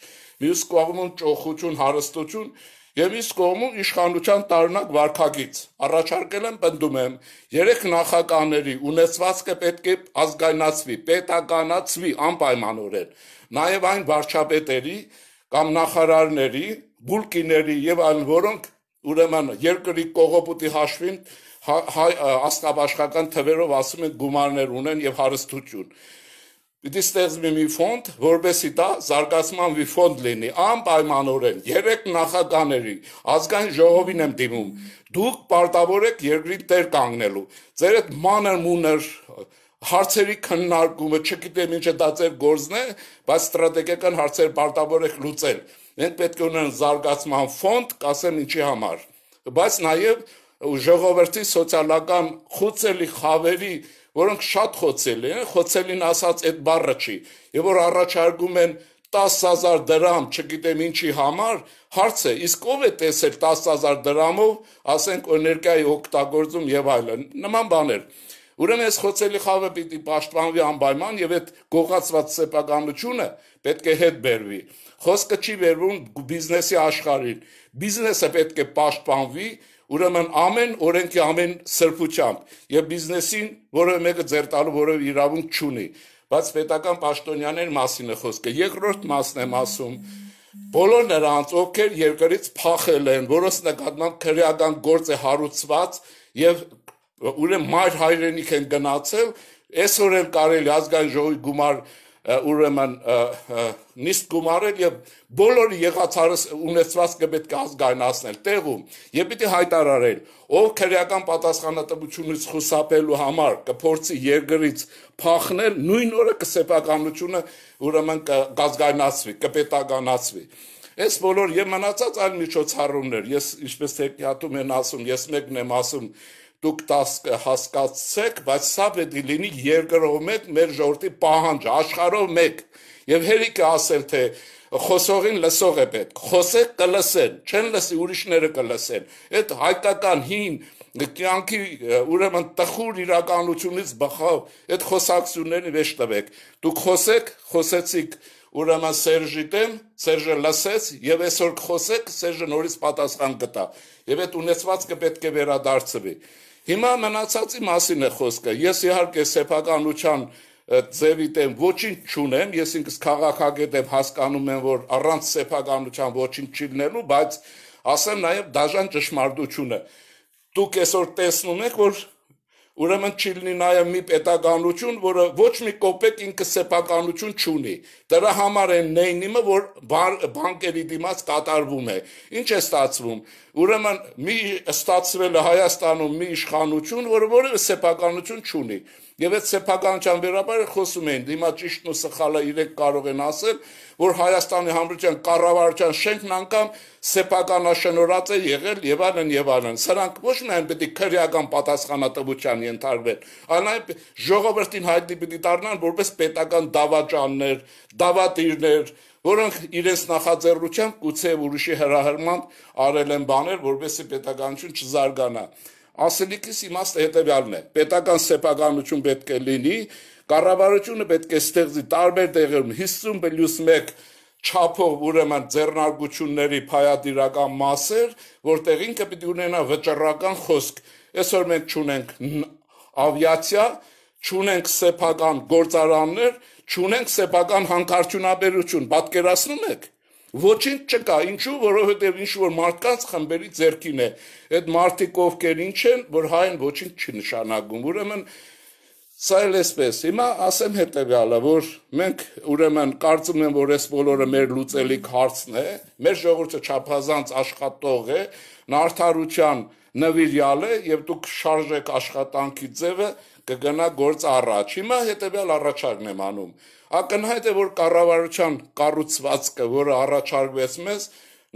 մյուս կողմում ճոխություն, հարստություն եւ իսկ կողմում իշխանության տարնակ վարկագից առաջարկել եմ պնդում եմ երեք նախագաների ունեցվածքը պետք է ազգայնացվի պետականացվի անպայմանորեն նաեւ այն վարչապետերի կամ նախարարների գուլկիների եւ այլն որոնք ուրեմն երկրի կողոպուտի հաշվին հայ հա, աստաբաշխական թվերով ասում են գումարներ ունեն եւ հարստություն։ Պետք է ստեղծվի մի ֆոնդ, որբեսի դա զարգացման մի ֆոնդ լինի անպայմանորեն։ Երեք նախագաների ազգային ժողովին եմ դիմում։ Դուք պարտավոր եք երկրի տեր կանգնելու։ Ձեր այդ մանր մուներ հարցերի քննարկումը, չգիտեմ ինչ է դա ձեր գործն է, բայց ստրատեգիական հարցեր պարտավոր եք լուծել։ Մենք պետք է ունենանք զարգացման ֆոնդ, կասեմ ինչի համար, բայց նաև ժողովրդի սոցիալական խոցելի խավերի, որոնք շատ խոցելի են, խոցելին ասած այդ բառը չի, եւ որ առաջարկում են 10000 դրամ, չգիտեմ ինչի համար, հարց է, իսկ ով է տեսել 10000 դրամով, ասենք էներգիայի օգտագործում եւ այլն, նման բաներ։ Ուրեմն այս խոցելի խավը պիտի պաշտպանվի անպայման եւ այդ գողացված սեփականությունը պետք է հետ բերվի խոսքը չի վերվում բիզնեսի աշխարհին։ Բիզնեսը պետք է պաշտպանվի, ուրեմն ամեն օրենքի ամեն սրբությամբ եւ բիզնեսին որևէ մեկը ձեր տալու որևէ իրավունք չունի, բայց պետական պաշտոնյաներ մասին է խոսքը։ Երկրորդ մասն եմ ասում, Բոլոր նրանց, ովքեր երկրից փախել են, որոնց նկատմամբ քրեական գործ է հարուցված եւ ուրեմն մայր հայրենիք են գնացել, այսօր էլ կարելի ազգային ժողովի գումար ուրեմն նիստ գումարել եւ բոլորի եղածարս ունեցվածքը պետք է ազգայնացնել տեղում եւ պիտի հայտարարել ով քրեական պատասխանատվությունից խուսափելու համար կփորձի երկրից փախնել նույն օրը կսեփականությունը ուրեմն կազգայնացվի կպետականացվի Այս բոլոր եւ մնացած այլ միջոցառումներ ես ինչպես թե հատում են ասում ես մեկն եմ ասում դուք հասկացեք, բայց սա պետք է լինի երկրով մեկ մեր ժողովրդի պահանջը, աշխարհով մեկ։ Եվ հերիք է ասել, թե խոսողին լսող է պետք։ Խոսեք կլսեն, չեն լսի ուրիշները կլսեն։ Այդ հայկական հին կյանքի ուրեմն տխուր իրականությունից բխավ այդ խոսակցություններին վեճ տվեք։ Դուք խոսեք, խոսեցիք ուրեմն Սերժի դեմ, Սերժը լսեց եւ այսօր կխոսեք, Սերժը նորից պատասխան կտա։ Եվ այդ ունեցվածքը պետք է վերադարձվի։ Հիմա մնացածի մասին է խոսքը։ Ես իհարկե սեփականության ձևի դեմ ոչինչ չունեմ, ես ինքս քաղաքագետ եմ հասկանում եմ, որ առանց սեփականության ոչինչ չի լինելու, բայց ասեմ նաև դաժան ճշմարտությունը։ Դուք այսօր տեսնում եք, որ ուրեմն չլինի նաև մի պետականություն, որը ոչ մի կոպեկ ինքսեփականություն չունի։ Դրա համար է նեյնիմը, որ բանկերի դիմաց կատարվում է։ Ինչ է ստացվում։ Ուրեմն մի ստացվել է Հայաստանում մի իշխանություն, որը որևէ սեփականություն չունի։ որ Եվ այդ սեփականության վերաբերյալ խոսում էին, հիմա ճիշտն ու սխալը իրենք կարող են ասել, որ Հայաստանի Հանրության կառավարության շենքն անգամ սեփականաշնորհած է եղել եւ այլն եւ այլն։ Սրանք ոչ միայն պետք է քրեական պատասխանատվության ենթարկվեն, այլ նաեւ ժողովրդին հայտնի պիտի դառնան որպես պետական դավաճաններ, դավատիրներ, որոնք իրենց նախաձեռնությամբ գուցե ուրիշի հրահրմամբ արել են բաներ, որովհետեւ պետականություն չզարգանա։ Ասելիքիս իմաստը հետեւյալն է. պետական սեփականություն պետք է լինի, կառավարությունը պետք է ստեղծի տարբեր տեղերում 50+1 չափով ուրեմն ձեռնարկությունների փայատիրական մասեր, որտեղ ինքը պիտի ունենա վճռական խոսք։ Այսօր մենք ճունենք ավիացիա, ճունենք սեփական գործարաններ, ճունենք սեփական հանքարդյունաբերություն։ Պատկերացնու՞մ եք։ Ոչինչ չկա, ինչու, որովհետև ինչ որ մարդկանց խմբերի ձերքին է։ Այդ մարդիկ ովքեր ինչ են, որ հայն ոչինչ չնշանակում։ Ուրեմն Սա էլ էսպես, հիմա ասեմ հետևյալը, որ մենք ուրեմն կարծում եմ, որ այս բոլորը մեր լուծելիք հարցն է, մեր ժողովուրդը չափազանց աշխատող է, նարդարության նվիրյալ է եւ դուք շարժեք աշխատանքի ձևը կգնա գործ առաջ։ Հիմա հետևյալ առաջարկն եմ անում ակնհայտ է որ կառավարության կառուցվածքը, որը առաջարկվեց մեզ,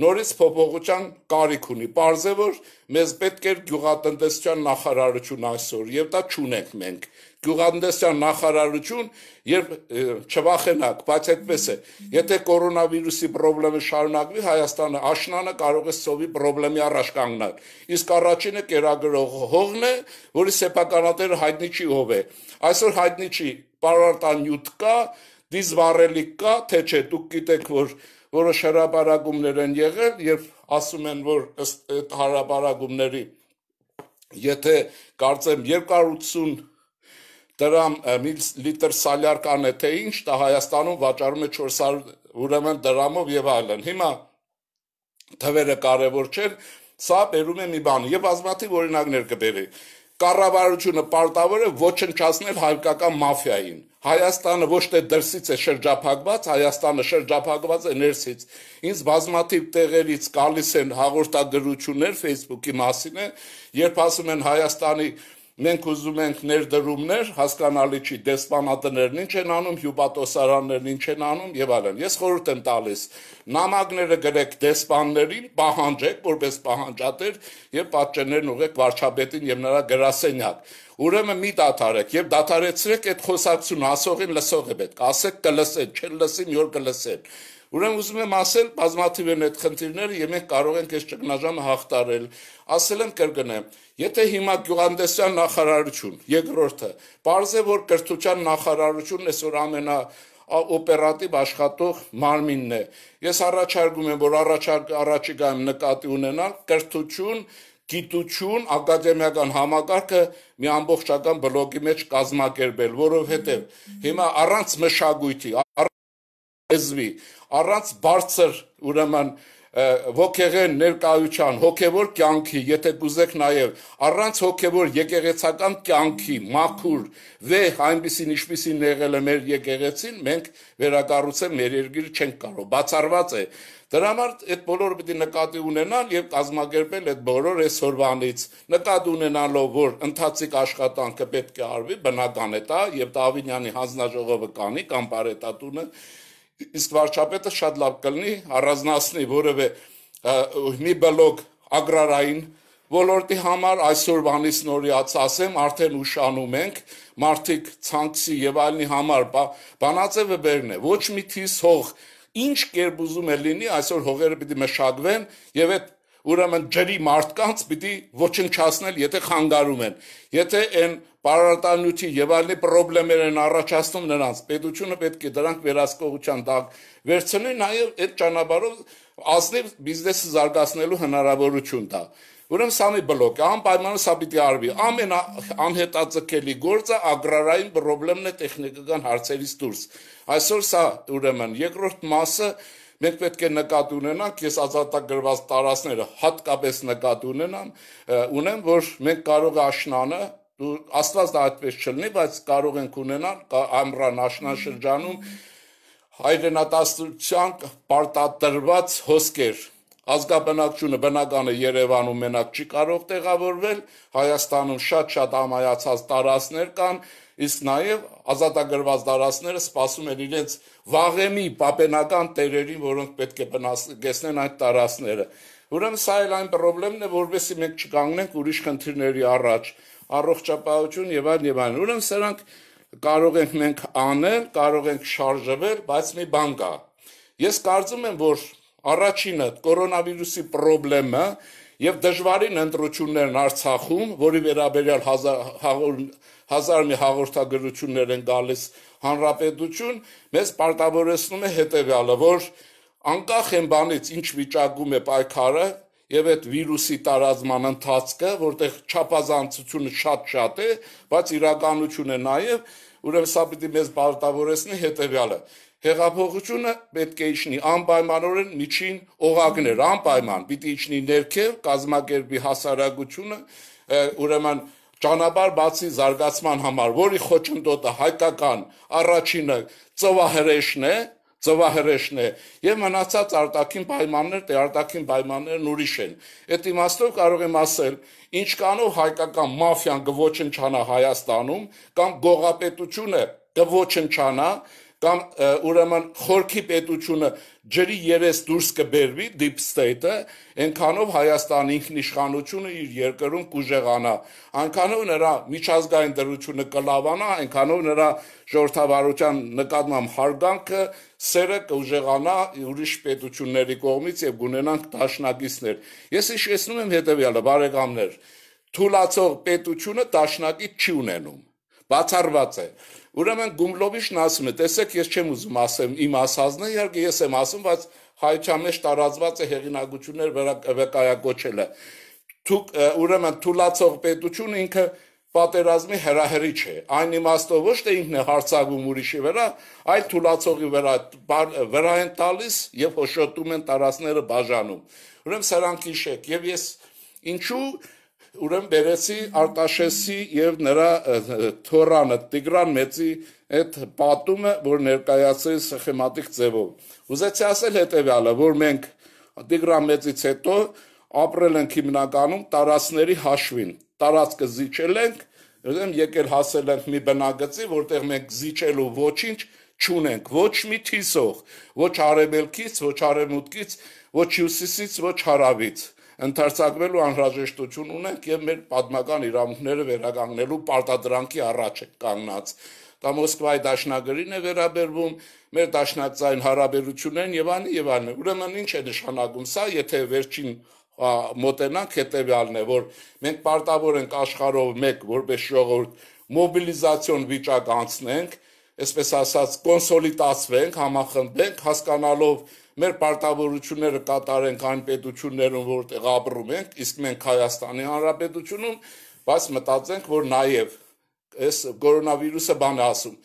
նորից փոփոխության կարիք ունի։ Պարզ է որ մեզ պետք էր գյուղատնտեսության նախարարություն այսօր, եւ դա չունենք մենք։ Գյուղատնտեսության նախարարություն, երբ չվախենակ, բայց այդպես է։ Եթե կորոնավիրուսի խնդրը շարունակվի, Հայաստանը աշնանը կարող է ծովի խնդրի առաջ կանգնալ։ Իսկ առաջինը կերագրող հողն է, որի սեփականատերը հայտնի չի ով է։ Այսօր հայտնի չի պարարտանյութ կա, դիզվառելիք կա, թե չէ, դուք գիտեք, որ որոշ հարաբերակումներ են եղել, երբ ասում են, որ ըստ այդ հարաբերակումների եթե կարծեմ 280 դրամ լիտր սալյար կան է թե ինչ, դա Հայաստանում վաճառում է 400 ուրեմն դրամով եւ այլն։ Հիմա թվերը կարևոր չեն, սա բերում է մի բան եւ բազմաթիվ օրինակներ կբերի կառավարությունը պարտավոր է ոչնչացնել հայկական մաֆիային։ Հայաստանը ոչ թե դրսից է շրջափակված, Հայաստանը շրջափակված է ներսից։ Ինձ բազմաթիվ տեղերից գալիս են հաղորդագրություններ Facebook-ի մասին, երբ ասում են Հայաստանի մենք ուզում ենք ներդրումներ, հասկանալի չի դեսպանատներն ինչ են անում, հյուպատոսարաններն ինչ են անում եւ այլն։ Ես խորհուրդ եմ տալիս նամակները գրեք դեսպաններին, պահանջեք որպես պահանջատեր եւ պատճեններն ուղեք վարչապետին եւ նրա գրասենյակ։ Ուրեմն մի դաթարեք եւ դաթարեցրեք այդ խոսակցությունը, ասողին լսող է պետք։ Ասեք կլսեն, չեն լսին, յոր կլսեն։ Ուրեմն ուզում եմ ասել, բազմաթիվ են այդ խնդիրները եւ մենք կարող ենք այս ճգնաժամը հաղթարել։ Ասել եմ կրկնեմ, եթե հիմա Գյուղանդեսյան նախարարություն, երկրորդը, parze որ կրթության նախարարությունն այսօր ամենա օպերատիվ աշխատող մարմինն է։ Ես առաջարկում եմ, որ առաջ առաջիկայում նկատի ունենալ կրթություն, գիտություն, ակադեմիական համակարգը մի ամբողջական բլոկի մեջ կազմակերպել, որովհետև հիմա առանց մշակույթի լեզվի, առանց բարձր ուրեմն ոգեղեն ներկայության, հոգևոր կյանքի, եթե կուզեք նաև առանց հոգևոր եկեղեցական կյանքի, մաքուր, վեհ, այնպիսին ինչպիսին եղել է մեր եկեղեցին, մենք վերակառուցել մեր երկիրը չենք կարող, բացառված է։ Դրա համար այդ բոլորը պիտի նկատի ունենան եւ կազմակերպել այդ բոլոր այսօրվանից նկատի ունենալով որ ընթացիկ աշխատանքը պետք է արվի, բնական է դա եւ Դավինյանի հանձնաժողովը կանի կամ բարետատունը դա իսկ վարչապետը շատ լավ կլինի առանձնացնի որևէ մի բլոկ ագրարային ոլորտի համար այսօրվանից նորից ասեմ արդեն ուշանում ենք մարտիկ ցանքսի եւ այլնի համար բանացևը բերն է ոչ մի թիս հող ինչ կերպ ուզում է լինի այսօր հողերը պիտի մշակվեն եւ այդ ուրեմն ջրի մարդկանց պիտի ոչնչացնել, եթե խանգարում են։ Եթե այն բարարտանյութի եւ այլն խնդիրներ են առաջացնում նրանց, պետությունը պետք է դրանք վերահսկողության տակ վերցնի, նաեւ այդ ճանապարհով ազնիվ բիզնեսը զարգացնելու հնարավորություն տա։ Ուրեմն սա մի բլոկ է, անպայման սա պիտի արվի։ Ամեն անհետաձգելի գործը ագրարային խնդրեմն է տեխնիկական հարցերից դուրս։ Այսօր սա ուրեմն երկրորդ մասը Մենք պետք է նկատի ունենանք, ես ազատագրված տարածները հատկապես նկատի ունենամ, ունեմ, որ մենք կարող աշնանը Աստված դա այդպես չլինի, բայց կարող ենք ունենալ ամռան աշնան շրջանում հայրենատասության պարտադրված հոսքեր ազգաբնակչությունը բնականը Երևանում մենակ չի կարող տեղավորվել Հայաստանում շատ-շատ ամայացած տարածներ կան իսկ նաև ազատագրված դարածները սпасում են իրենց վաղեմի պապենական տերերին, որոնք պետք է բնասկեսնեն այդ տարածները։ Ուրեմն սա էլ այն խնդրեմն է, որովհետեւ մենք չկանգնենք ուրիշ քննիների առաջ, առողջապահություն եւ այլն եւ այլն։ Ուրեմն սրանք կարող ենք մենք անել, կարող ենք շարժվել, բայց մի բան կա։ Ես կարծում եմ, որ առաջինը կորոնավիրուսի խնդրեմը եւ դժվարին ընտրություններն Արցախում, որի վերաբերյալ 1000 հազար մի հաղորդագրություններ են գալիս հանրապետություն, մեզ պարտավորեցնում է հետևյալը, որ անկախ են բանից ինչ վիճակում է պայքարը եւ այդ վիրուսի տարածման ընթացքը, որտեղ չափազանցությունը շատ-շատ է, բայց իրականությունը նաեւ, ուրեմն սա պիտի մեզ պարտավորեցնի հետեւյալը հեղափոխությունը պետք է իջնի անպայմանորեն միջին օղակներ, անպայման պիտի իջնի ներքև, կազմակերպի հասարակությունը, ուրեմն ճանապարհ բացի զարգացման համար, որի խոչընդոտը հայկական առաջինը ծովահրեշն է, ծովահրեշն է եւ մնացած արտաքին պայմաններ, դե արտաքին պայմաններն ուրիշ են։ Այդ իմաստով կարող եմ ասել, ինչքանով հայկական մաֆիան գոչնչանա Հայաստանում կամ գողապետությունը գոչնչանա, կամ ուրեմն խորքի պետությունը ջրի երես դուրս կբերվի deep state-ը, այնքանով Հայաստանի ինքնիշխանությունը իր երկրում կուժեղանա, այնքանով նրա միջազգային դրությունը կլավանա, այնքանով նրա ժողովրդավարության նկատմամբ հարգանքը սերը կուժեղանա ուրիշ պետությունների կողմից եւ գունենանք դաշնակիցներ։ Ես հիշեցնում եմ հետեւյալը, բարեկամներ, թուլացող պետությունը դաշնակից չի ունենում։ Բացառված է։ Բա Ուրեմն Գումլովիչն ասում է, տեսեք, ես չեմ ուզում ասեմ իմ ասածն, իհարկե ես եմ ասում, բայց հայչամեջ տարածված է հեղինակություններ վկայակոչելը։ Թուք ուրեմն թուլացող պետությունը ինքը պատերազմի հրահրիչ է։ Այն իմաստով ոչ թե ինքն է հարցակում ուրիշի վրա, այլ թուլացողի վրա վրա են տալիս եւ հոշոտում են տարածները բաժանում։ Ուրեմն սրանք իշեք եւ ես ինչու ուրեմն բերեցի Արտաշեսի եւ նրա թորանը Տիգրան մեծի այդ պատումը, որ ներկայացրեց սխեմատիկ ձևով։ Ուզեցի ասել հետեւյալը, որ մենք Տիգրան մեծից հետո ապրել ենք հիմնականում տարածքների հաշվին։ Տարածքը զիջել ենք, ուրեմն եկել հասել ենք մի բնագծի, որտեղ մենք զիջելու ոչինչ չունենք, ոչ մի թիսող, ոչ արևելքից, ոչ արևմուտքից, ոչ հյուսիսից, ոչ հարավից։ ոչ ընդարձակվելու անհրաժեշտություն ունենք եւ մեր պատմական իրավունքները վերականգնելու պարտադրանքի առաջ է կանգնած դա Մոսկվայի դաշնագրին է վերաբերվում, մեր դաշնակցային հարաբերություններն եւ այն եւ այն։ Ուրեմն ինչ է նշանակում սա, եթե վերջին մոտենանք հետեւյալն է, որ մենք պարտավոր ենք աշխարհով մեկ որպես ժողովուրդ մոբիլիզացիոն վիճակ անցնենք, այսպես ասած կոնսոլիդացվենք, համախմբենք, հասկանալով մեր պարտավորությունները կատարենք այն պետություններում, որտեղ ապրում ենք, իսկ մենք Հայաստանի Հանրապետությունում, բայց մտածենք, որ նաև այս կորոնավիրուսը բան է ասում։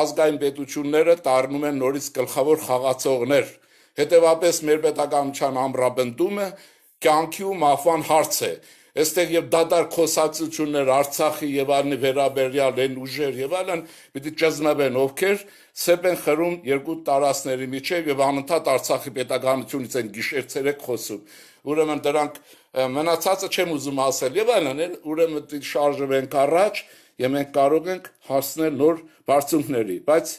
Ազգային պետությունները դառնում են նորից գլխավոր խաղացողներ։ Հետևաբար մեր պետականության ամրապնդումը կյանքի ու մահվան հարց է։ Այստեղ եւ դատար խոսակցություններ Արցախի եւ անի վերաբերյալ են ուժեր եւ այլն պիտի ճզմեն ովքեր սեպ են խրում երկու տարածքների միջև եւ անընդհատ Արցախի պետականությունից են գիշերցերեք խոսում։ Ուրեմն դրանք մնացածը չեմ ուզում ասել եւ այլն, ուրեմն շարժվենք առաջ եւ մենք կարող ենք հասնել նոր բարձունքների, բայց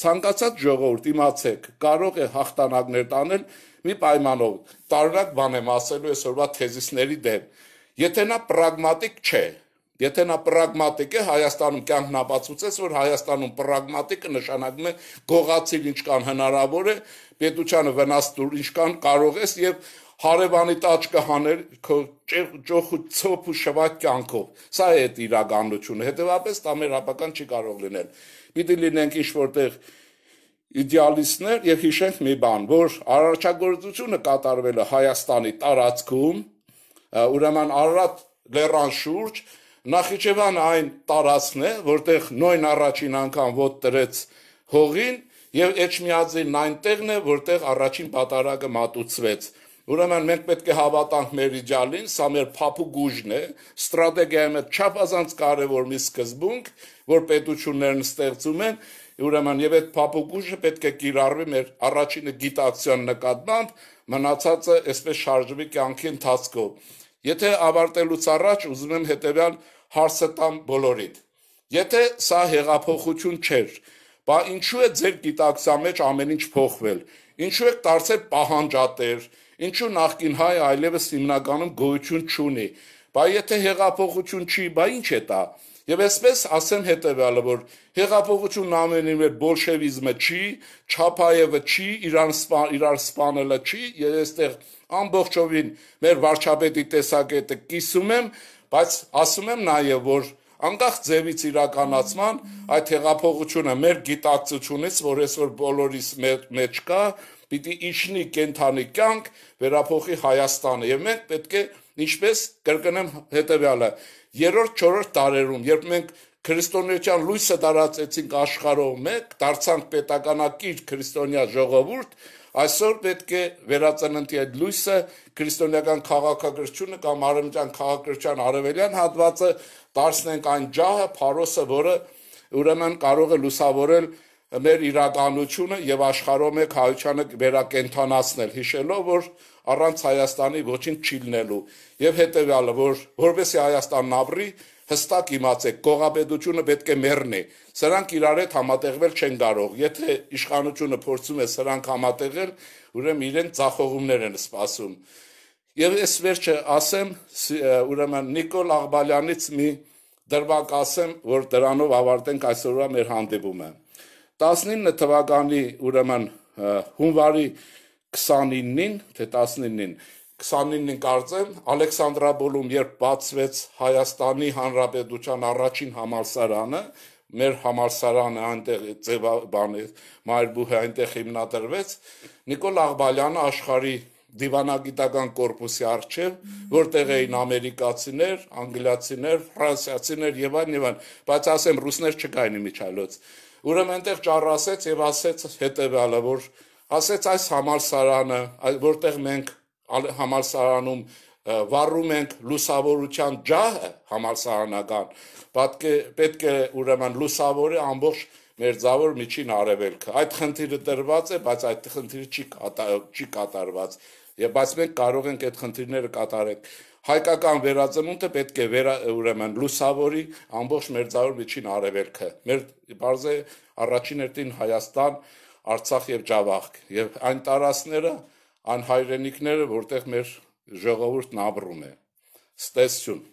ցանկացած ժողովուրդ իմացեք, կարող է հաղթանակներ տանել մի պայմանով։ Տարօրինակ բան եմ ասելու այսօրվա թեզիսների դեմ։ Եթե նա պրագմատիկ չէ, Եթե նա պրագմատիկ է, Հայաստանում կյանքն ապացուցեց, որ Հայաստանում պրագմատիկը նշանակում է գողացիլ ինչ կան հնարավոր է, պետությանը վնաստուր ինչ կան կարող ես եւ հարևանի տաճ կհաներ քո ճոխ ծոփ ու շվակ կյանքով։ Սա է այդ իրականությունը։ Հետևաբար դա մեր ապական չի կարող լինել։ Պիտի լինենք ինչ որտեղ իդեալիստներ եւ հիշենք մի բան, որ արարչագործությունը կատարվել է Հայաստանի տարածքում, ուրեմն Արարատ լեռան շուրջ Նախիջևան այն տարածքն է, որտեղ նույն առաջին անգամ ոտ տրեց հողին եւ Էջմիածին այն տեղն է, որտեղ առաջին պատարագը մատուցվեց։ Ուրեմն մենք պետք է հավատանք մեր իջալին, սա մեր փափուկուժն է, ստրատեգիայում է չափազանց կարևոր մի սկզբունք, որ պետություններն ստեղծում են, ուրեմն եւ այդ փափուկուժը պետք է կիրառվի մեր առաջինը գիտակցության նկատմամբ, մնացածը այսպես շարժվի կյանքի ընթացքով։ Եթե ավարտելուց առաջ ուզում եմ հետեւյալ հարցը տամ բոլորիդ։ Եթե սա հեղափոխություն չէր, բա ինչու է ձեր գիտակցության մեջ ամեն ինչ փոխվել։ Ինչու է դարձել պահանջատեր, ինչու նախկին հայ այլևս հիմնականում գոյություն չունի։ Բա եթե հեղափոխություն չի, բա ինչ է դա։ դա Եվ այսպես ասեմ հետևյալը, որ հեղափոխությունն ամենի մեր բոլշևիզմը չի, Չապայևը չի, Իրան սպան, իրար սպանելը չի, ես այստեղ ամբողջովին մեր վարչապետի տեսակետը կիսում եմ, բայց ասում եմ նաև, որ անկախ ձևից իրականացման այդ հեղափոխությունը մեր գիտակցությունից, որ այսօր բոլորիս մեջ կա, պիտի իջնի կենթանի կյանք, վերափոխի Հայաստանը եւ մենք պետք է ինչպես կրկնեմ հետեւյալը երրորդ, չորրորդ տարերում, երբ մենք քրիստոնեական լույսը տարածեցինք աշխարհով մեկ, դարձանք պետականակիր քրիստոնյա ժողովուրդ, այսօր պետք է վերածննդի այդ լույսը քրիստոնեական քաղաքակրթությունը կամ արևմտյան քաղաքակրթության արևելյան հատվածը դարձնենք այն ջահը, փարոսը, որը ուրեմն կարող է լուսավորել մեր իրականությունը եւ աշխարհում եք հայությանը վերակենթանացնել հիշելով որ առանց Հայաստանի ոչինչ չի լինելու եւ հետեւյալը որ որովհետեւ Հայաստանն ապրի հստակ իմացեք կողապետությունը պետք է մեռնի սրանք իրար հետ համատեղվել չեն կարող եթե իշխանությունը փորձում է սրանք համատեղել ուրեմն իրեն ցախողումներ են սպասում եւ ես վերջը ասեմ ուրեմն Նիկոլ Աղբալյանից մի դրվակ ասեմ որ դրանով ավարտենք այսօրվա մեր հանդիպումը 19 թվականի ուրեմն հունվարի 29-ին, թե 19-ին, 29-ին կարծեմ Ալեքսանդրապոլում երբ բացվեց Հայաստանի Հանրապետության առաջին համալսարանը, մեր համալսարանը այնտեղ ձևաբանը Մայրբուհի այնտեղ հիմնադրվեց, Նիկոլ Աղբալյանը աշխարհի դիվանագիտական կորպուսի արչև, որտեղ էին ամերիկացիներ, անգլիացիներ, ֆրանսիացիներ եւ այլն եւ այլն, բայց ասեմ ռուսներ չկային միջալոց։ Ուրեմն այնտեղ ճառասեց եւ ասեց հետեւյալը, որ ասեց այս համալսարանը, որտեղ մենք համալսարանում վառում ենք լուսավորության ջահը համալսարանական, պատկե պետք է ուրեմն լուսավորի ամբողջ մերձավոր միջին արևելքը։ Այդ խնդիրը դրված է, բայց այդ խնդիրը չի չի կատարված։ Եվ բայց մենք կարող ենք այդ խնդիրները կատարել հայկական վերածնունդը պետք է վերա ուրեմն լուսավորի ամբողջ մերձավոր միջին արևելքը։ Մեր բարձե առաջին հերթին Հայաստան, Արցախ եւ Ջավախք եւ այն տարածները, այն հայրենիքները, որտեղ մեր ժողովուրդն ապրում է։ Ստեսություն